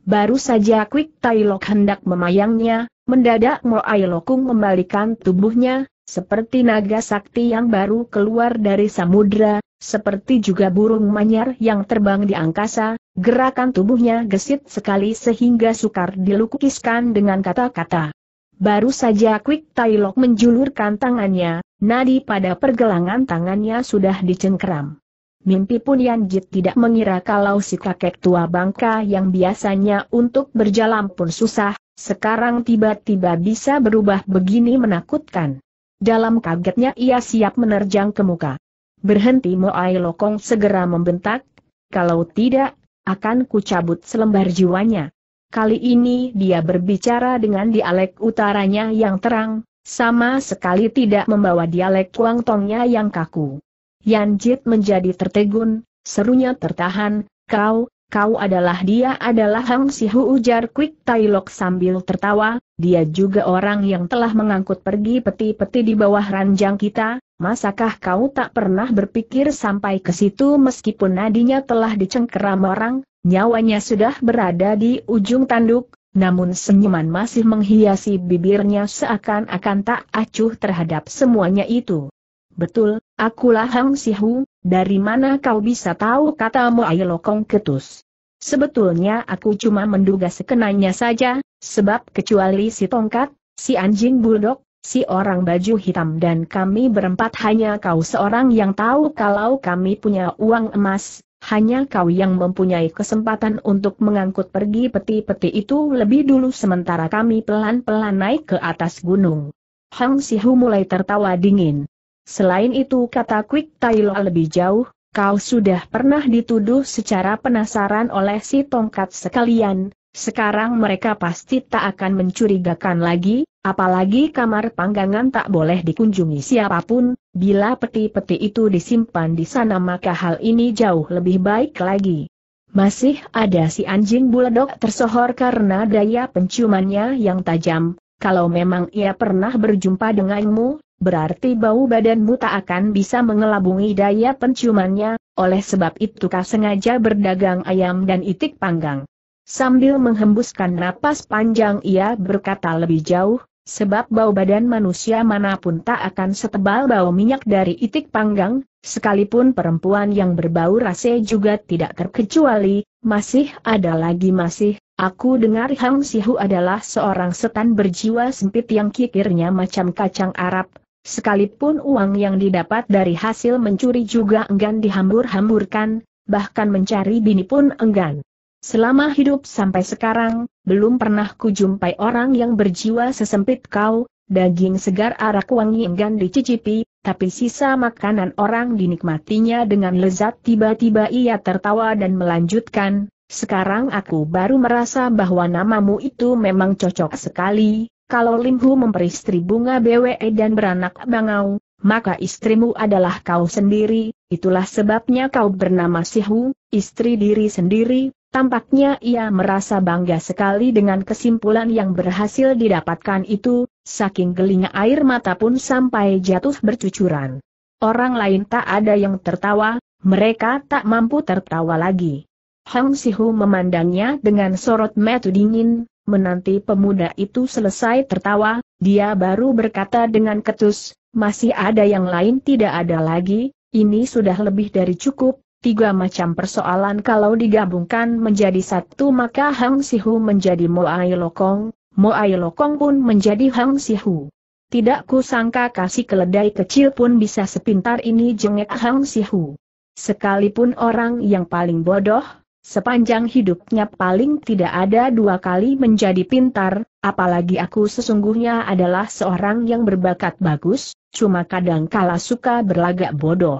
Baru saja Quick Tailok hendak memayangnya, mendadak Mo Ai Lokung membalikan tubuhnya, seperti naga sakti yang baru keluar dari samudra, seperti juga burung manyar yang terbang di angkasa, gerakan tubuhnya gesit sekali sehingga sukar dilukiskan dengan kata-kata. Baru saja Quick Tailok menjulurkan tangannya, nadi pada pergelangan tangannya sudah dicengkeram. Mimpi pun Jit tidak mengira kalau si kakek tua bangka yang biasanya untuk berjalan pun susah, sekarang tiba-tiba bisa berubah begini menakutkan. Dalam kagetnya ia siap menerjang ke muka. Berhenti Moai Lokong segera membentak, kalau tidak, akan kucabut selembar jiwanya. Kali ini dia berbicara dengan dialek utaranya yang terang, sama sekali tidak membawa dialek Kuangtongnya yang kaku. Yan Jit menjadi tertegun, serunya tertahan, kau, Kau adalah dia adalah Hang Sihu ujar Quick Tai Lok sambil tertawa, dia juga orang yang telah mengangkut pergi peti-peti di bawah ranjang kita, masakah kau tak pernah berpikir sampai ke situ meskipun nadinya telah dicengkeram orang, nyawanya sudah berada di ujung tanduk, namun senyuman masih menghiasi bibirnya seakan-akan tak acuh terhadap semuanya itu. Betul, akulah Hang Sihu, dari mana kau bisa tahu kata Moai Lokong ketus? Sebetulnya aku cuma menduga sekenanya saja, sebab kecuali si tongkat, si anjing bulldog, si orang baju hitam dan kami berempat hanya kau seorang yang tahu kalau kami punya uang emas, hanya kau yang mempunyai kesempatan untuk mengangkut pergi peti-peti itu lebih dulu sementara kami pelan-pelan naik ke atas gunung. Hang Sihu mulai tertawa dingin. Selain itu kata Quick Tailo lebih jauh, kau sudah pernah dituduh secara penasaran oleh si tongkat sekalian, sekarang mereka pasti tak akan mencurigakan lagi, apalagi kamar panggangan tak boleh dikunjungi siapapun, bila peti-peti itu disimpan di sana maka hal ini jauh lebih baik lagi. Masih ada si anjing buledok tersohor karena daya penciumannya yang tajam, kalau memang ia pernah berjumpa denganmu, berarti bau badanmu tak akan bisa mengelabungi daya penciumannya, oleh sebab itu kau sengaja berdagang ayam dan itik panggang. Sambil menghembuskan napas panjang ia berkata lebih jauh, sebab bau badan manusia manapun tak akan setebal bau minyak dari itik panggang, sekalipun perempuan yang berbau rase juga tidak terkecuali, masih ada lagi masih, aku dengar Hang Sihu adalah seorang setan berjiwa sempit yang kikirnya macam kacang Arab, Sekalipun uang yang didapat dari hasil mencuri juga enggan dihambur-hamburkan, bahkan mencari bini pun enggan. Selama hidup sampai sekarang, belum pernah kujumpai orang yang berjiwa sesempit kau, daging segar arak wangi enggan dicicipi, tapi sisa makanan orang dinikmatinya dengan lezat tiba-tiba ia tertawa dan melanjutkan, sekarang aku baru merasa bahwa namamu itu memang cocok sekali, kalau Limhu memperistri bunga BWE dan beranak bangau, maka istrimu adalah kau sendiri, itulah sebabnya kau bernama Sihu, istri diri sendiri, tampaknya ia merasa bangga sekali dengan kesimpulan yang berhasil didapatkan itu, saking gelinya air mata pun sampai jatuh bercucuran. Orang lain tak ada yang tertawa, mereka tak mampu tertawa lagi. Si Sihu memandangnya dengan sorot metu dingin, Menanti pemuda itu selesai tertawa, dia baru berkata dengan ketus, masih ada yang lain tidak ada lagi, ini sudah lebih dari cukup, tiga macam persoalan kalau digabungkan menjadi satu maka Hang Sihu menjadi Moai Lokong, Moai Lokong pun menjadi Hang Sihu. Tidak kusangka kasih keledai kecil pun bisa sepintar ini jengek Hang Sihu. Sekalipun orang yang paling bodoh, Sepanjang hidupnya paling tidak ada dua kali menjadi pintar, apalagi aku sesungguhnya adalah seorang yang berbakat bagus, cuma kadang kala suka berlagak bodoh.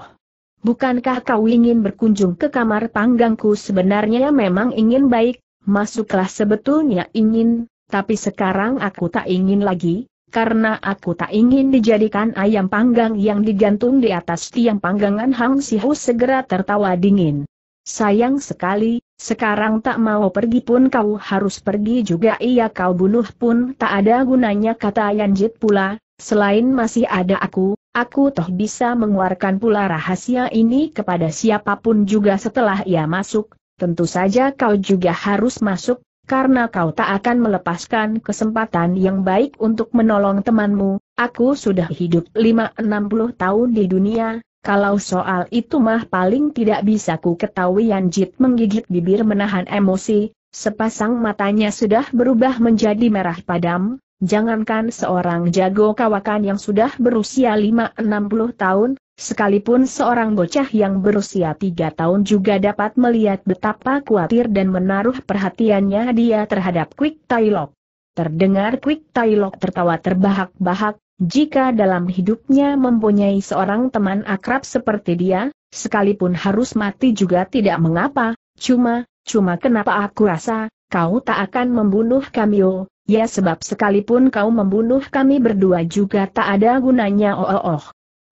Bukankah kau ingin berkunjung ke kamar panggangku sebenarnya memang ingin baik, masuklah sebetulnya ingin, tapi sekarang aku tak ingin lagi, karena aku tak ingin dijadikan ayam panggang yang digantung di atas tiang panggangan Hang Sihu segera tertawa dingin. Sayang sekali, sekarang tak mau pergi pun kau harus pergi juga iya kau bunuh pun tak ada gunanya kata Yanjit pula, selain masih ada aku, aku toh bisa mengeluarkan pula rahasia ini kepada siapapun juga setelah ia masuk, tentu saja kau juga harus masuk, karena kau tak akan melepaskan kesempatan yang baik untuk menolong temanmu, aku sudah hidup enam puluh tahun di dunia, kalau soal itu mah paling tidak bisa ku ketahui Yanjit menggigit bibir menahan emosi, sepasang matanya sudah berubah menjadi merah padam, jangankan seorang jago kawakan yang sudah berusia 5-60 tahun, Sekalipun seorang bocah yang berusia tiga tahun juga dapat melihat betapa khawatir dan menaruh perhatiannya dia terhadap Quick Tailok. Terdengar Quick Tailok tertawa terbahak-bahak, jika dalam hidupnya mempunyai seorang teman akrab seperti dia, sekalipun harus mati juga tidak mengapa, cuma, cuma kenapa aku rasa, kau tak akan membunuh kami oh, ya sebab sekalipun kau membunuh kami berdua juga tak ada gunanya oh oh oh.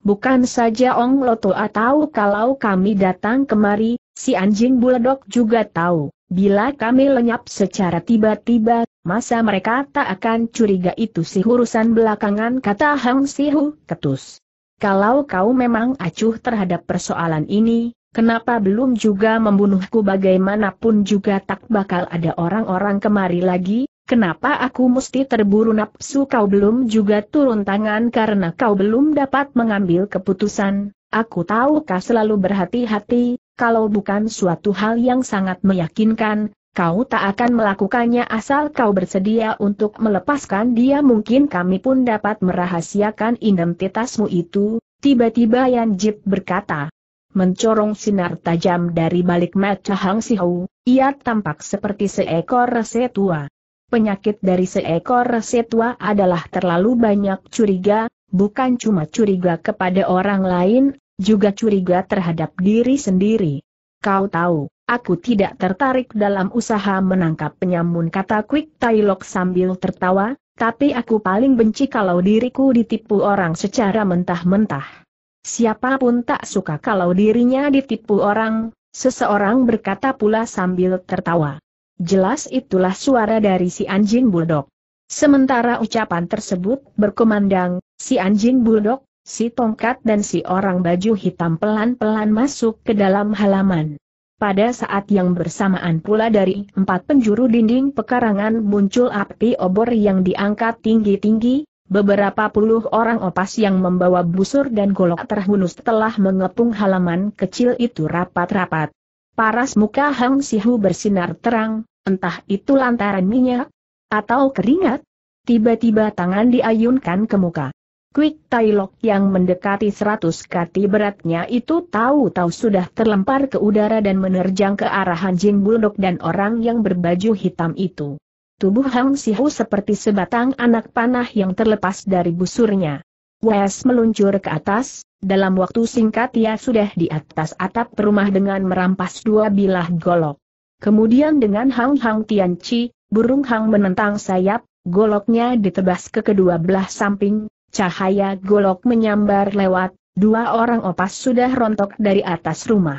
Bukan saja Ong Loto tahu kalau kami datang kemari, si anjing buledok juga tahu, bila kami lenyap secara tiba-tiba, Masa mereka tak akan curiga itu sih urusan belakangan kata Hang Sihu, ketus. Kalau kau memang acuh terhadap persoalan ini, kenapa belum juga membunuhku bagaimanapun juga tak bakal ada orang-orang kemari lagi, kenapa aku mesti terburu nafsu kau belum juga turun tangan karena kau belum dapat mengambil keputusan, aku tahu kau selalu berhati-hati, kalau bukan suatu hal yang sangat meyakinkan, Kau tak akan melakukannya asal kau bersedia untuk melepaskan dia mungkin kami pun dapat merahasiakan identitasmu itu, tiba-tiba Yan Jip berkata. Mencorong sinar tajam dari balik mata Hang Sihou, ia tampak seperti seekor rese tua. Penyakit dari seekor rese tua adalah terlalu banyak curiga, bukan cuma curiga kepada orang lain, juga curiga terhadap diri sendiri. Kau tahu, aku tidak tertarik dalam usaha menangkap penyamun kata Quick Tailok sambil tertawa, tapi aku paling benci kalau diriku ditipu orang secara mentah-mentah. Siapapun tak suka kalau dirinya ditipu orang, seseorang berkata pula sambil tertawa. Jelas itulah suara dari si anjing Bulldog. Sementara ucapan tersebut berkumandang, si anjing Bulldog. Si tongkat dan si orang baju hitam pelan-pelan masuk ke dalam halaman. Pada saat yang bersamaan pula dari empat penjuru dinding pekarangan muncul api obor yang diangkat tinggi-tinggi, beberapa puluh orang opas yang membawa busur dan golok terhunus telah mengepung halaman kecil itu rapat-rapat. Paras muka Hang Sihu bersinar terang, entah itu lantaran minyak atau keringat. Tiba-tiba tangan diayunkan ke muka. Quick Tailok yang mendekati 100 kati beratnya itu tahu-tahu sudah terlempar ke udara dan menerjang ke arah Jin Bulldog dan orang yang berbaju hitam itu. Tubuh Hang Sihu seperti sebatang anak panah yang terlepas dari busurnya. Wes meluncur ke atas, dalam waktu singkat ia sudah di atas atap rumah dengan merampas dua bilah golok. Kemudian dengan Hang Hang Tianci, burung Hang menentang sayap, goloknya ditebas ke kedua belah samping, Cahaya golok menyambar lewat, dua orang opas sudah rontok dari atas rumah.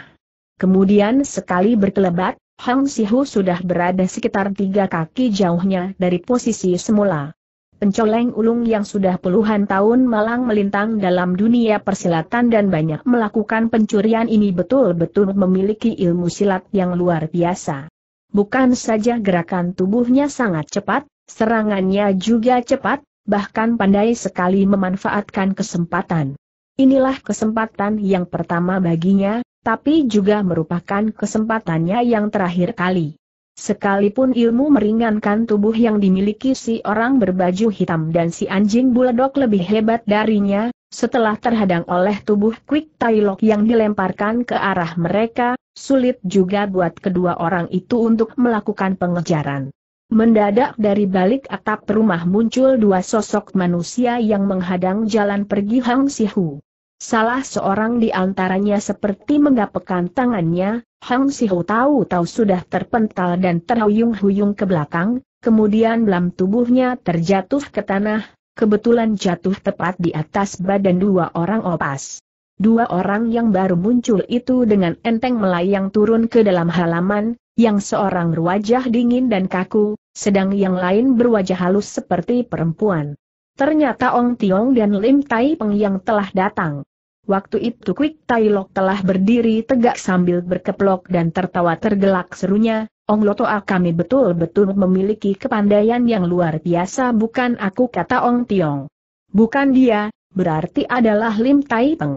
Kemudian sekali berkelebat, Hang Sihu sudah berada sekitar tiga kaki jauhnya dari posisi semula. Pencoleng ulung yang sudah puluhan tahun malang melintang dalam dunia persilatan dan banyak melakukan pencurian ini betul-betul memiliki ilmu silat yang luar biasa. Bukan saja gerakan tubuhnya sangat cepat, serangannya juga cepat, bahkan pandai sekali memanfaatkan kesempatan. Inilah kesempatan yang pertama baginya, tapi juga merupakan kesempatannya yang terakhir kali. Sekalipun ilmu meringankan tubuh yang dimiliki si orang berbaju hitam dan si anjing buledok lebih hebat darinya, setelah terhadang oleh tubuh Quick Tailok yang dilemparkan ke arah mereka, sulit juga buat kedua orang itu untuk melakukan pengejaran. Mendadak dari balik atap rumah muncul dua sosok manusia yang menghadang jalan pergi Hang Sihu. Salah seorang di antaranya seperti menggapekan tangannya, Hang Sihu tahu-tahu sudah terpental dan terhuyung-huyung ke belakang, kemudian dalam tubuhnya terjatuh ke tanah, kebetulan jatuh tepat di atas badan dua orang opas. Dua orang yang baru muncul itu dengan enteng melayang turun ke dalam halaman, yang seorang wajah dingin dan kaku, sedang yang lain berwajah halus seperti perempuan. Ternyata Ong Tiong dan Lim Tai Peng yang telah datang. Waktu itu Kwik Tai Lok telah berdiri tegak sambil berkeplok dan tertawa tergelak serunya, Ong Loto ah, kami betul-betul memiliki kepandaian yang luar biasa bukan aku kata Ong Tiong. Bukan dia, berarti adalah Lim Tai Peng.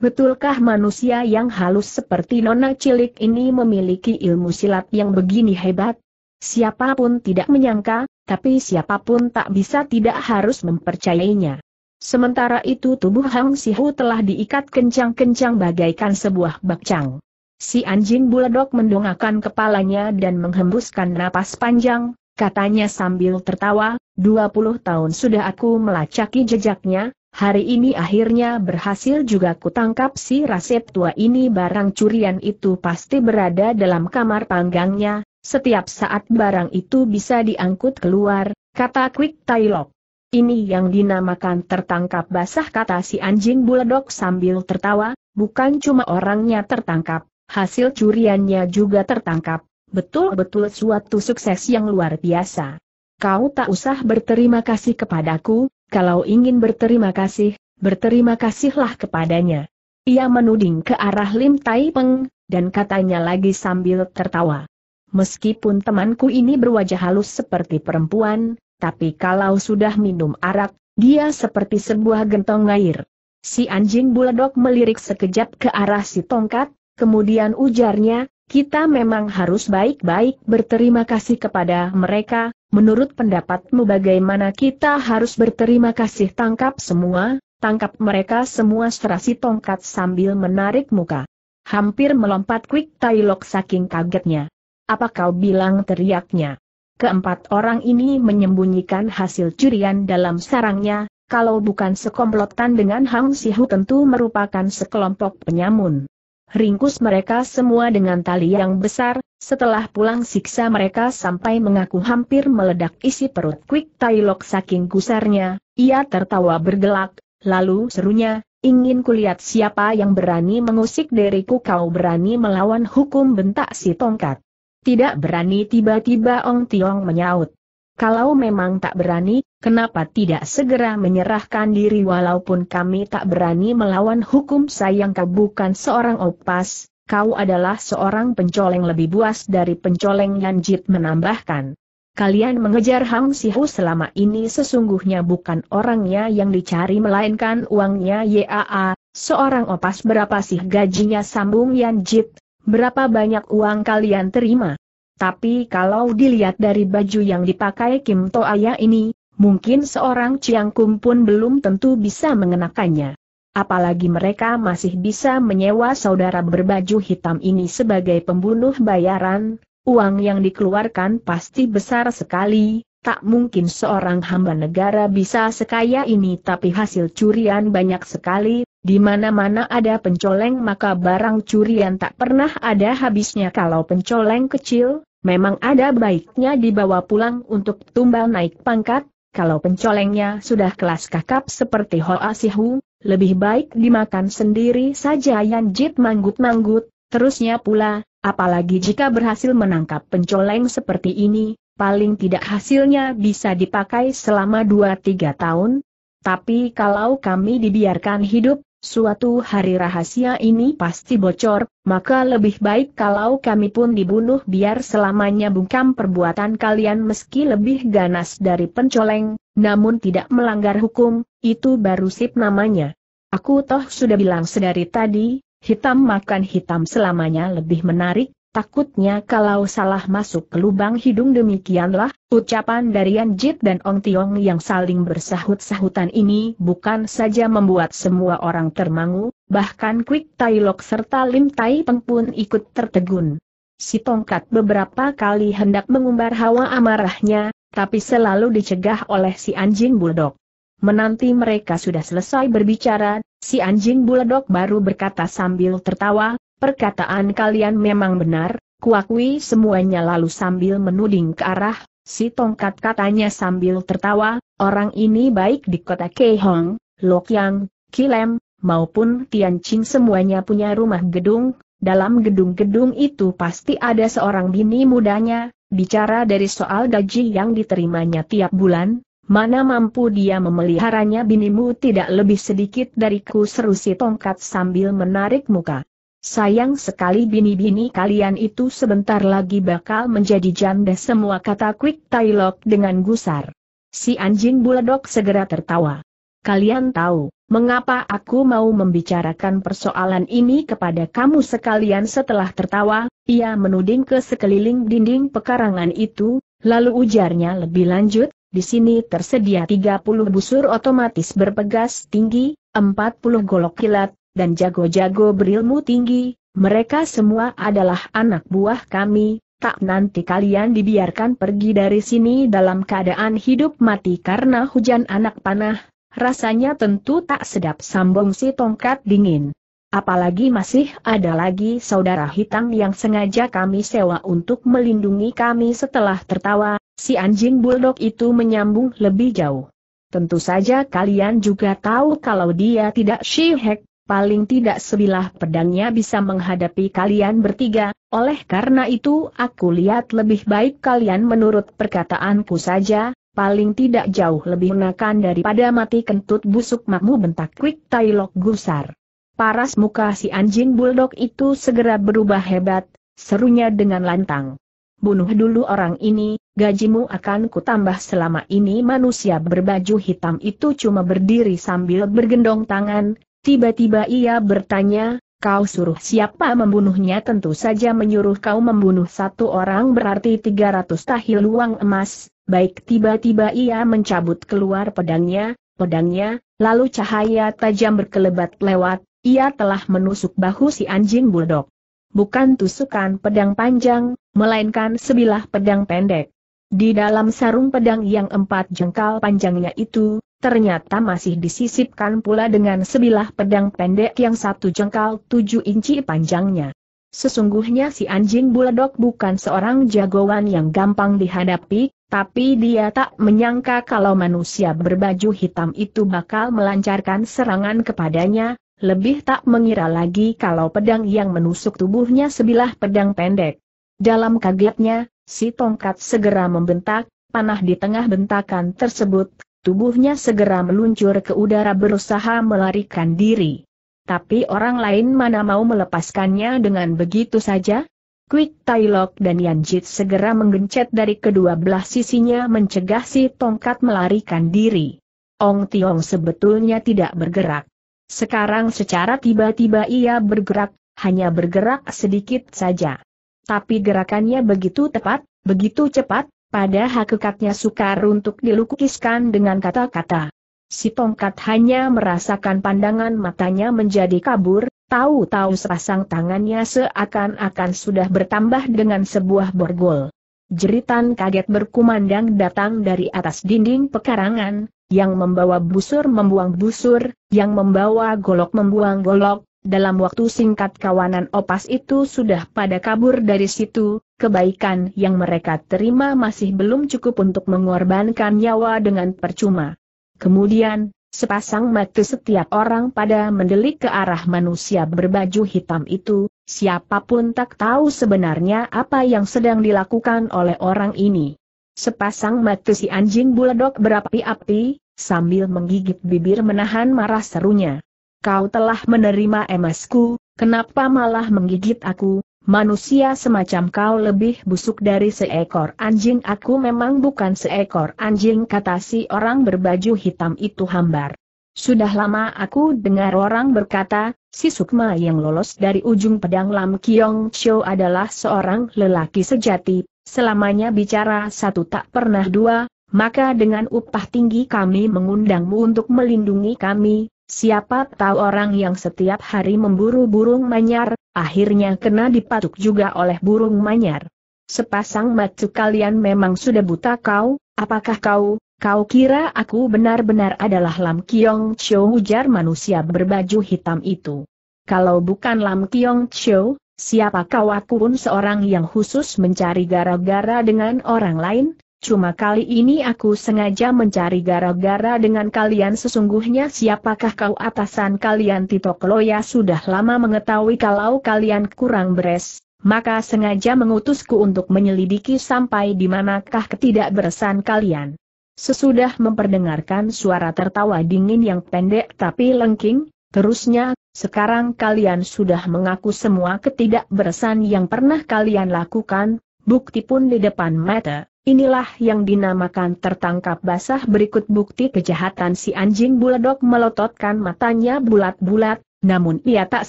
Betulkah manusia yang halus seperti nona cilik ini memiliki ilmu silat yang begini hebat? Siapapun tidak menyangka, tapi siapapun tak bisa tidak harus mempercayainya. Sementara itu tubuh Hang Sihu telah diikat kencang-kencang bagaikan sebuah bakcang. Si anjing buledok mendongakkan kepalanya dan menghembuskan napas panjang, katanya sambil tertawa, 20 tahun sudah aku melacaki jejaknya, Hari ini akhirnya berhasil juga kutangkap si Rasep tua ini barang curian itu pasti berada dalam kamar panggangnya, setiap saat barang itu bisa diangkut keluar, kata Quick Tailok. Ini yang dinamakan tertangkap basah kata si anjing buledok sambil tertawa, bukan cuma orangnya tertangkap, hasil curiannya juga tertangkap, betul-betul suatu sukses yang luar biasa. Kau tak usah berterima kasih kepadaku, kalau ingin berterima kasih, berterima kasihlah kepadanya. Ia menuding ke arah Lim Tai Peng, dan katanya lagi sambil tertawa. Meskipun temanku ini berwajah halus seperti perempuan, tapi kalau sudah minum arak, dia seperti sebuah gentong air. Si anjing buledok melirik sekejap ke arah si tongkat, kemudian ujarnya, kita memang harus baik-baik berterima kasih kepada mereka, menurut pendapatmu bagaimana kita harus berterima kasih tangkap semua, tangkap mereka semua serasi tongkat sambil menarik muka. Hampir melompat Quick Tailok saking kagetnya. Apa kau bilang teriaknya? Keempat orang ini menyembunyikan hasil curian dalam sarangnya, kalau bukan sekomplotan dengan Hang Sihu tentu merupakan sekelompok penyamun. Ringkus mereka semua dengan tali yang besar, setelah pulang siksa mereka sampai mengaku hampir meledak isi perut Quick Tailok saking gusarnya, ia tertawa bergelak, lalu serunya, ingin kulihat siapa yang berani mengusik diriku kau berani melawan hukum bentak si tongkat. Tidak berani tiba-tiba Ong Tiong menyaut. Kalau memang tak berani, kenapa tidak segera menyerahkan diri walaupun kami tak berani melawan hukum sayang kau bukan seorang opas, kau adalah seorang pencoleng lebih buas dari pencoleng Jit menambahkan. Kalian mengejar Hang Sihu selama ini sesungguhnya bukan orangnya yang dicari melainkan uangnya YAA, seorang opas berapa sih gajinya sambung Yan Jit berapa banyak uang kalian terima. Tapi kalau dilihat dari baju yang dipakai Kim Toaya ini, mungkin seorang Ciangkum pun belum tentu bisa mengenakannya. Apalagi mereka masih bisa menyewa saudara berbaju hitam ini sebagai pembunuh bayaran, uang yang dikeluarkan pasti besar sekali, Tak mungkin seorang hamba negara bisa sekaya ini tapi hasil curian banyak sekali, di mana-mana ada pencoleng maka barang curian tak pernah ada habisnya kalau pencoleng kecil, memang ada baiknya dibawa pulang untuk tumbal naik pangkat, kalau pencolengnya sudah kelas kakap seperti Hoa Sihu, lebih baik dimakan sendiri saja yang Jit manggut-manggut, terusnya pula, apalagi jika berhasil menangkap pencoleng seperti ini, paling tidak hasilnya bisa dipakai selama 2-3 tahun. Tapi kalau kami dibiarkan hidup, suatu hari rahasia ini pasti bocor, maka lebih baik kalau kami pun dibunuh biar selamanya bungkam perbuatan kalian meski lebih ganas dari pencoleng, namun tidak melanggar hukum, itu baru sip namanya. Aku toh sudah bilang sedari tadi, hitam makan hitam selamanya lebih menarik, Takutnya kalau salah masuk ke lubang hidung demikianlah, ucapan dari Anjit dan Ong Tiong yang saling bersahut-sahutan ini bukan saja membuat semua orang termangu, bahkan Quick Tai Lok serta Lim Tai Peng pun ikut tertegun. Si tongkat beberapa kali hendak mengumbar hawa amarahnya, tapi selalu dicegah oleh si anjing buldog. Menanti mereka sudah selesai berbicara, si anjing buldog baru berkata sambil tertawa, Perkataan kalian memang benar, kuakui semuanya lalu sambil menuding ke arah, si tongkat katanya sambil tertawa, orang ini baik di kota Kehong, Lokyang, Kilem, maupun Tianjin semuanya punya rumah gedung, dalam gedung-gedung itu pasti ada seorang bini mudanya, bicara dari soal gaji yang diterimanya tiap bulan, mana mampu dia memeliharanya binimu tidak lebih sedikit dariku seru si tongkat sambil menarik muka. Sayang sekali bini-bini kalian itu sebentar lagi bakal menjadi janda semua kata Quick Tailok dengan gusar. Si anjing buledok segera tertawa. Kalian tahu, mengapa aku mau membicarakan persoalan ini kepada kamu sekalian setelah tertawa, ia menuding ke sekeliling dinding pekarangan itu, lalu ujarnya lebih lanjut, di sini tersedia 30 busur otomatis berpegas tinggi, 40 golok kilat, dan jago-jago berilmu tinggi, mereka semua adalah anak buah kami, tak nanti kalian dibiarkan pergi dari sini dalam keadaan hidup mati karena hujan anak panah, rasanya tentu tak sedap sambung si tongkat dingin. Apalagi masih ada lagi saudara hitam yang sengaja kami sewa untuk melindungi kami setelah tertawa, si anjing bulldog itu menyambung lebih jauh. Tentu saja kalian juga tahu kalau dia tidak syihek, paling tidak sebilah pedangnya bisa menghadapi kalian bertiga, oleh karena itu aku lihat lebih baik kalian menurut perkataanku saja, paling tidak jauh lebih menakan daripada mati kentut busuk makmu bentak Quick Tailok gusar. Paras muka si anjing bulldog itu segera berubah hebat, serunya dengan lantang. Bunuh dulu orang ini, gajimu akan kutambah selama ini manusia berbaju hitam itu cuma berdiri sambil bergendong tangan, Tiba-tiba ia bertanya, kau suruh siapa membunuhnya tentu saja menyuruh kau membunuh satu orang berarti 300 tahil luang emas, baik tiba-tiba ia mencabut keluar pedangnya, pedangnya, lalu cahaya tajam berkelebat lewat, ia telah menusuk bahu si anjing buldog. Bukan tusukan pedang panjang, melainkan sebilah pedang pendek. Di dalam sarung pedang yang empat jengkal panjangnya itu, ternyata masih disisipkan pula dengan sebilah pedang pendek yang satu jengkal tujuh inci panjangnya. Sesungguhnya si anjing bulldog bukan seorang jagoan yang gampang dihadapi, tapi dia tak menyangka kalau manusia berbaju hitam itu bakal melancarkan serangan kepadanya, lebih tak mengira lagi kalau pedang yang menusuk tubuhnya sebilah pedang pendek. Dalam kagetnya, si tongkat segera membentak, panah di tengah bentakan tersebut Tubuhnya segera meluncur ke udara berusaha melarikan diri. Tapi orang lain mana mau melepaskannya dengan begitu saja? Quick Tailok dan Yan Jit segera menggencet dari kedua belah sisinya mencegah si tongkat melarikan diri. Ong Tiong sebetulnya tidak bergerak. Sekarang secara tiba-tiba ia bergerak, hanya bergerak sedikit saja. Tapi gerakannya begitu tepat, begitu cepat, pada hakikatnya sukar untuk dilukiskan dengan kata-kata. Si tongkat hanya merasakan pandangan matanya menjadi kabur, tahu-tahu sepasang tangannya seakan-akan sudah bertambah dengan sebuah borgol. Jeritan kaget berkumandang datang dari atas dinding pekarangan, yang membawa busur membuang busur, yang membawa golok membuang golok, dalam waktu singkat kawanan opas itu sudah pada kabur dari situ, kebaikan yang mereka terima masih belum cukup untuk mengorbankan nyawa dengan percuma. Kemudian, sepasang mata setiap orang pada mendelik ke arah manusia berbaju hitam itu, siapapun tak tahu sebenarnya apa yang sedang dilakukan oleh orang ini. Sepasang mata si anjing buledok berapi-api, sambil menggigit bibir menahan marah serunya kau telah menerima emasku, kenapa malah menggigit aku, manusia semacam kau lebih busuk dari seekor anjing aku memang bukan seekor anjing kata si orang berbaju hitam itu hambar. Sudah lama aku dengar orang berkata, si Sukma yang lolos dari ujung pedang Lam Kiong Cho adalah seorang lelaki sejati, selamanya bicara satu tak pernah dua, maka dengan upah tinggi kami mengundangmu untuk melindungi kami, Siapa tahu orang yang setiap hari memburu burung manyar, akhirnya kena dipatuk juga oleh burung manyar. Sepasang mata kalian memang sudah buta kau, apakah kau, kau kira aku benar-benar adalah Lam Kiong Cho? ujar manusia berbaju hitam itu. Kalau bukan Lam Kiong Cho, siapa kau aku pun seorang yang khusus mencari gara-gara dengan orang lain, Cuma kali ini aku sengaja mencari gara-gara dengan kalian sesungguhnya siapakah kau atasan kalian Tito Kloya sudah lama mengetahui kalau kalian kurang beres, maka sengaja mengutusku untuk menyelidiki sampai di manakah ketidakberesan kalian. Sesudah memperdengarkan suara tertawa dingin yang pendek tapi lengking, terusnya, sekarang kalian sudah mengaku semua ketidakberesan yang pernah kalian lakukan, bukti pun di depan mata. Inilah yang dinamakan tertangkap basah berikut bukti kejahatan si anjing buledok melototkan matanya bulat-bulat, namun ia tak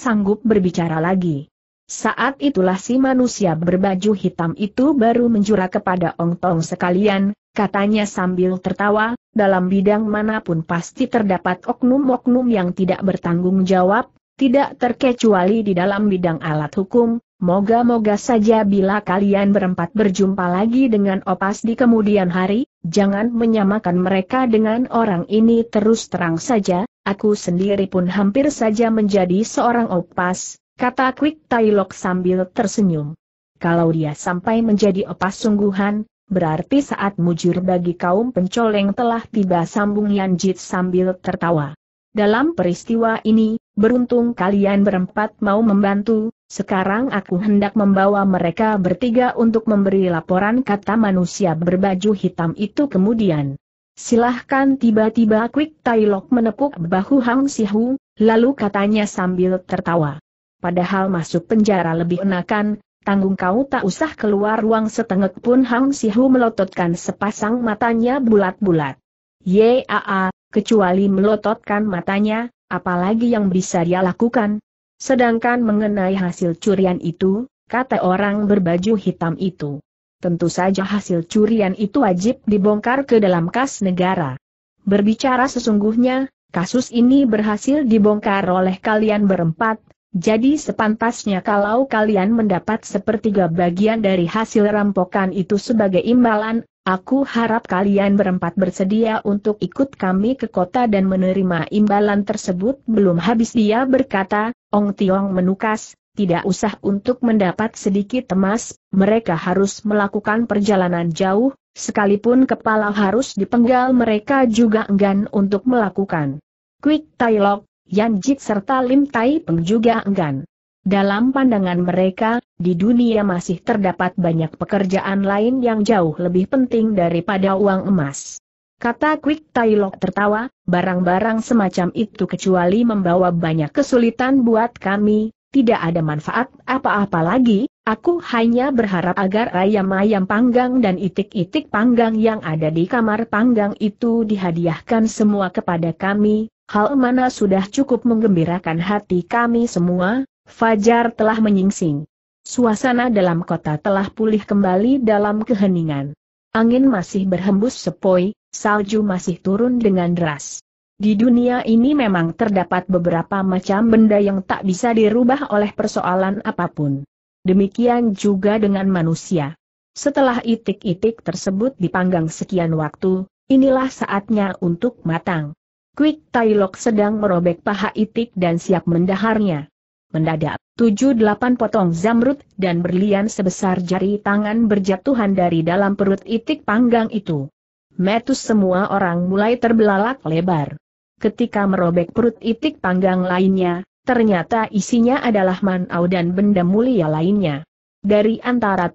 sanggup berbicara lagi. Saat itulah si manusia berbaju hitam itu baru menjura kepada Ong Tong sekalian, katanya sambil tertawa, dalam bidang manapun pasti terdapat oknum-oknum yang tidak bertanggung jawab, tidak terkecuali di dalam bidang alat hukum, Moga-moga saja bila kalian berempat berjumpa lagi dengan opas di kemudian hari, jangan menyamakan mereka dengan orang ini terus terang saja, aku sendiri pun hampir saja menjadi seorang opas, kata Quick Tailok sambil tersenyum. Kalau dia sampai menjadi opas sungguhan, berarti saat mujur bagi kaum pencoleng telah tiba sambung Yanjit sambil tertawa. Dalam peristiwa ini, beruntung kalian berempat mau membantu, sekarang aku hendak membawa mereka bertiga untuk memberi laporan kata manusia berbaju hitam itu kemudian. Silahkan tiba-tiba Quick Tailok menepuk bahu Hang Sihu, lalu katanya sambil tertawa. Padahal masuk penjara lebih enakan, tanggung kau tak usah keluar ruang setengah pun Hang Sihu melototkan sepasang matanya bulat-bulat. Yaa, kecuali melototkan matanya, apalagi yang bisa dia lakukan, Sedangkan mengenai hasil curian itu, kata orang berbaju hitam itu. Tentu saja hasil curian itu wajib dibongkar ke dalam kas negara. Berbicara sesungguhnya, kasus ini berhasil dibongkar oleh kalian berempat, jadi sepantasnya kalau kalian mendapat sepertiga bagian dari hasil rampokan itu sebagai imbalan, Aku harap kalian berempat bersedia untuk ikut kami ke kota dan menerima imbalan tersebut. Belum habis dia berkata, Ong Tiong menukas, tidak usah untuk mendapat sedikit emas, mereka harus melakukan perjalanan jauh, sekalipun kepala harus dipenggal mereka juga enggan untuk melakukan. Quick Tai Lok, Yan Jik serta Lim Tai Peng juga enggan. Dalam pandangan mereka, di dunia masih terdapat banyak pekerjaan lain yang jauh lebih penting daripada uang emas. Kata Quick Tailok tertawa, barang-barang semacam itu kecuali membawa banyak kesulitan buat kami, tidak ada manfaat apa-apa lagi, aku hanya berharap agar ayam-ayam panggang dan itik-itik panggang yang ada di kamar panggang itu dihadiahkan semua kepada kami, hal mana sudah cukup menggembirakan hati kami semua, Fajar telah menyingsing. Suasana dalam kota telah pulih kembali dalam keheningan. Angin masih berhembus sepoi, salju masih turun dengan deras. Di dunia ini memang terdapat beberapa macam benda yang tak bisa dirubah oleh persoalan apapun. Demikian juga dengan manusia. Setelah itik-itik tersebut dipanggang sekian waktu, inilah saatnya untuk matang. Quick Tailok sedang merobek paha itik dan siap mendaharnya. Mendadak, tujuh-delapan potong zamrud dan berlian sebesar jari tangan berjatuhan dari dalam perut itik panggang itu. Metus semua orang mulai terbelalak lebar. Ketika merobek perut itik panggang lainnya, ternyata isinya adalah manau dan benda mulia lainnya. Dari antara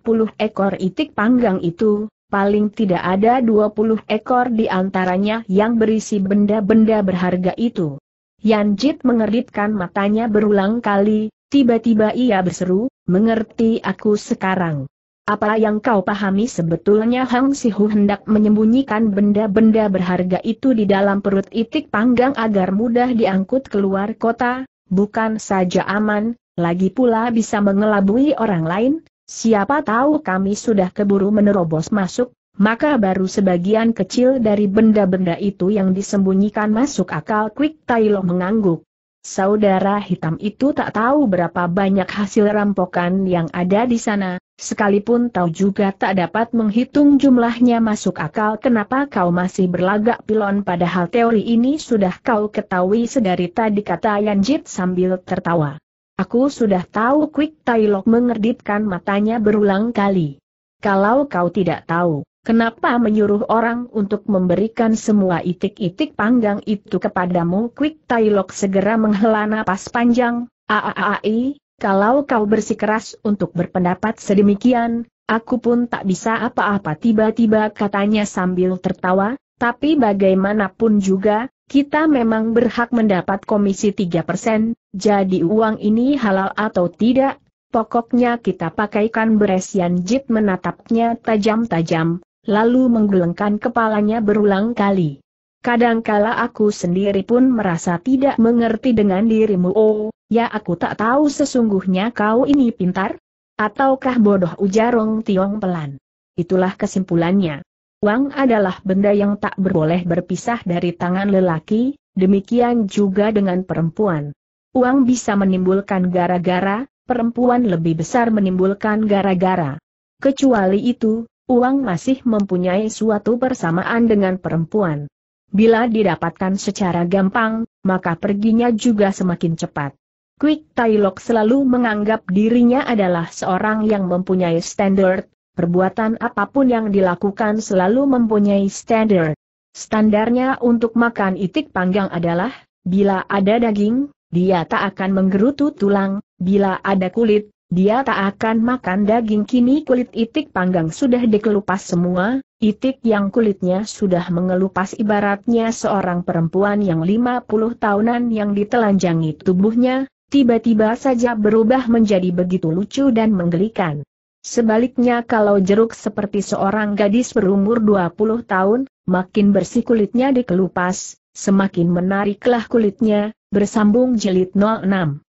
puluh ekor itik panggang itu, paling tidak ada 20 ekor di antaranya yang berisi benda-benda berharga itu. Yan Jit mengeritkan matanya berulang kali, tiba-tiba ia berseru, mengerti aku sekarang. Apa yang kau pahami sebetulnya Hang Sihu hendak menyembunyikan benda-benda berharga itu di dalam perut itik panggang agar mudah diangkut keluar kota, bukan saja aman, lagi pula bisa mengelabui orang lain, siapa tahu kami sudah keburu menerobos masuk maka baru sebagian kecil dari benda-benda itu yang disembunyikan masuk akal Quick Tailo mengangguk. Saudara hitam itu tak tahu berapa banyak hasil rampokan yang ada di sana, sekalipun tahu juga tak dapat menghitung jumlahnya masuk akal kenapa kau masih berlagak pilon padahal teori ini sudah kau ketahui sedari tadi kata Yanjit sambil tertawa. Aku sudah tahu Quick Tailok mengerditkan matanya berulang kali. Kalau kau tidak tahu, Kenapa menyuruh orang untuk memberikan semua itik-itik panggang itu kepadamu? Quick Tailok segera menghela napas panjang. Aaai, kalau kau bersikeras untuk berpendapat sedemikian, aku pun tak bisa apa-apa tiba-tiba katanya sambil tertawa, tapi bagaimanapun juga, kita memang berhak mendapat komisi tiga persen. jadi uang ini halal atau tidak, pokoknya kita pakaikan beresian jit menatapnya tajam-tajam, lalu menggelengkan kepalanya berulang kali. Kadangkala aku sendiri pun merasa tidak mengerti dengan dirimu oh, ya aku tak tahu sesungguhnya kau ini pintar? Ataukah bodoh ujarong Tiong pelan? Itulah kesimpulannya. Uang adalah benda yang tak berboleh berpisah dari tangan lelaki, demikian juga dengan perempuan. Uang bisa menimbulkan gara-gara, perempuan lebih besar menimbulkan gara-gara. Kecuali itu, uang masih mempunyai suatu persamaan dengan perempuan. Bila didapatkan secara gampang, maka perginya juga semakin cepat. Quick Tailok selalu menganggap dirinya adalah seorang yang mempunyai standar, perbuatan apapun yang dilakukan selalu mempunyai standar. Standarnya untuk makan itik panggang adalah, bila ada daging, dia tak akan menggerutu tulang, bila ada kulit, dia tak akan makan daging kini kulit itik panggang sudah dikelupas semua, itik yang kulitnya sudah mengelupas ibaratnya seorang perempuan yang 50 tahunan yang ditelanjangi tubuhnya, tiba-tiba saja berubah menjadi begitu lucu dan menggelikan. Sebaliknya kalau jeruk seperti seorang gadis berumur 20 tahun, makin bersih kulitnya dikelupas, semakin menariklah kulitnya, bersambung jilid 06.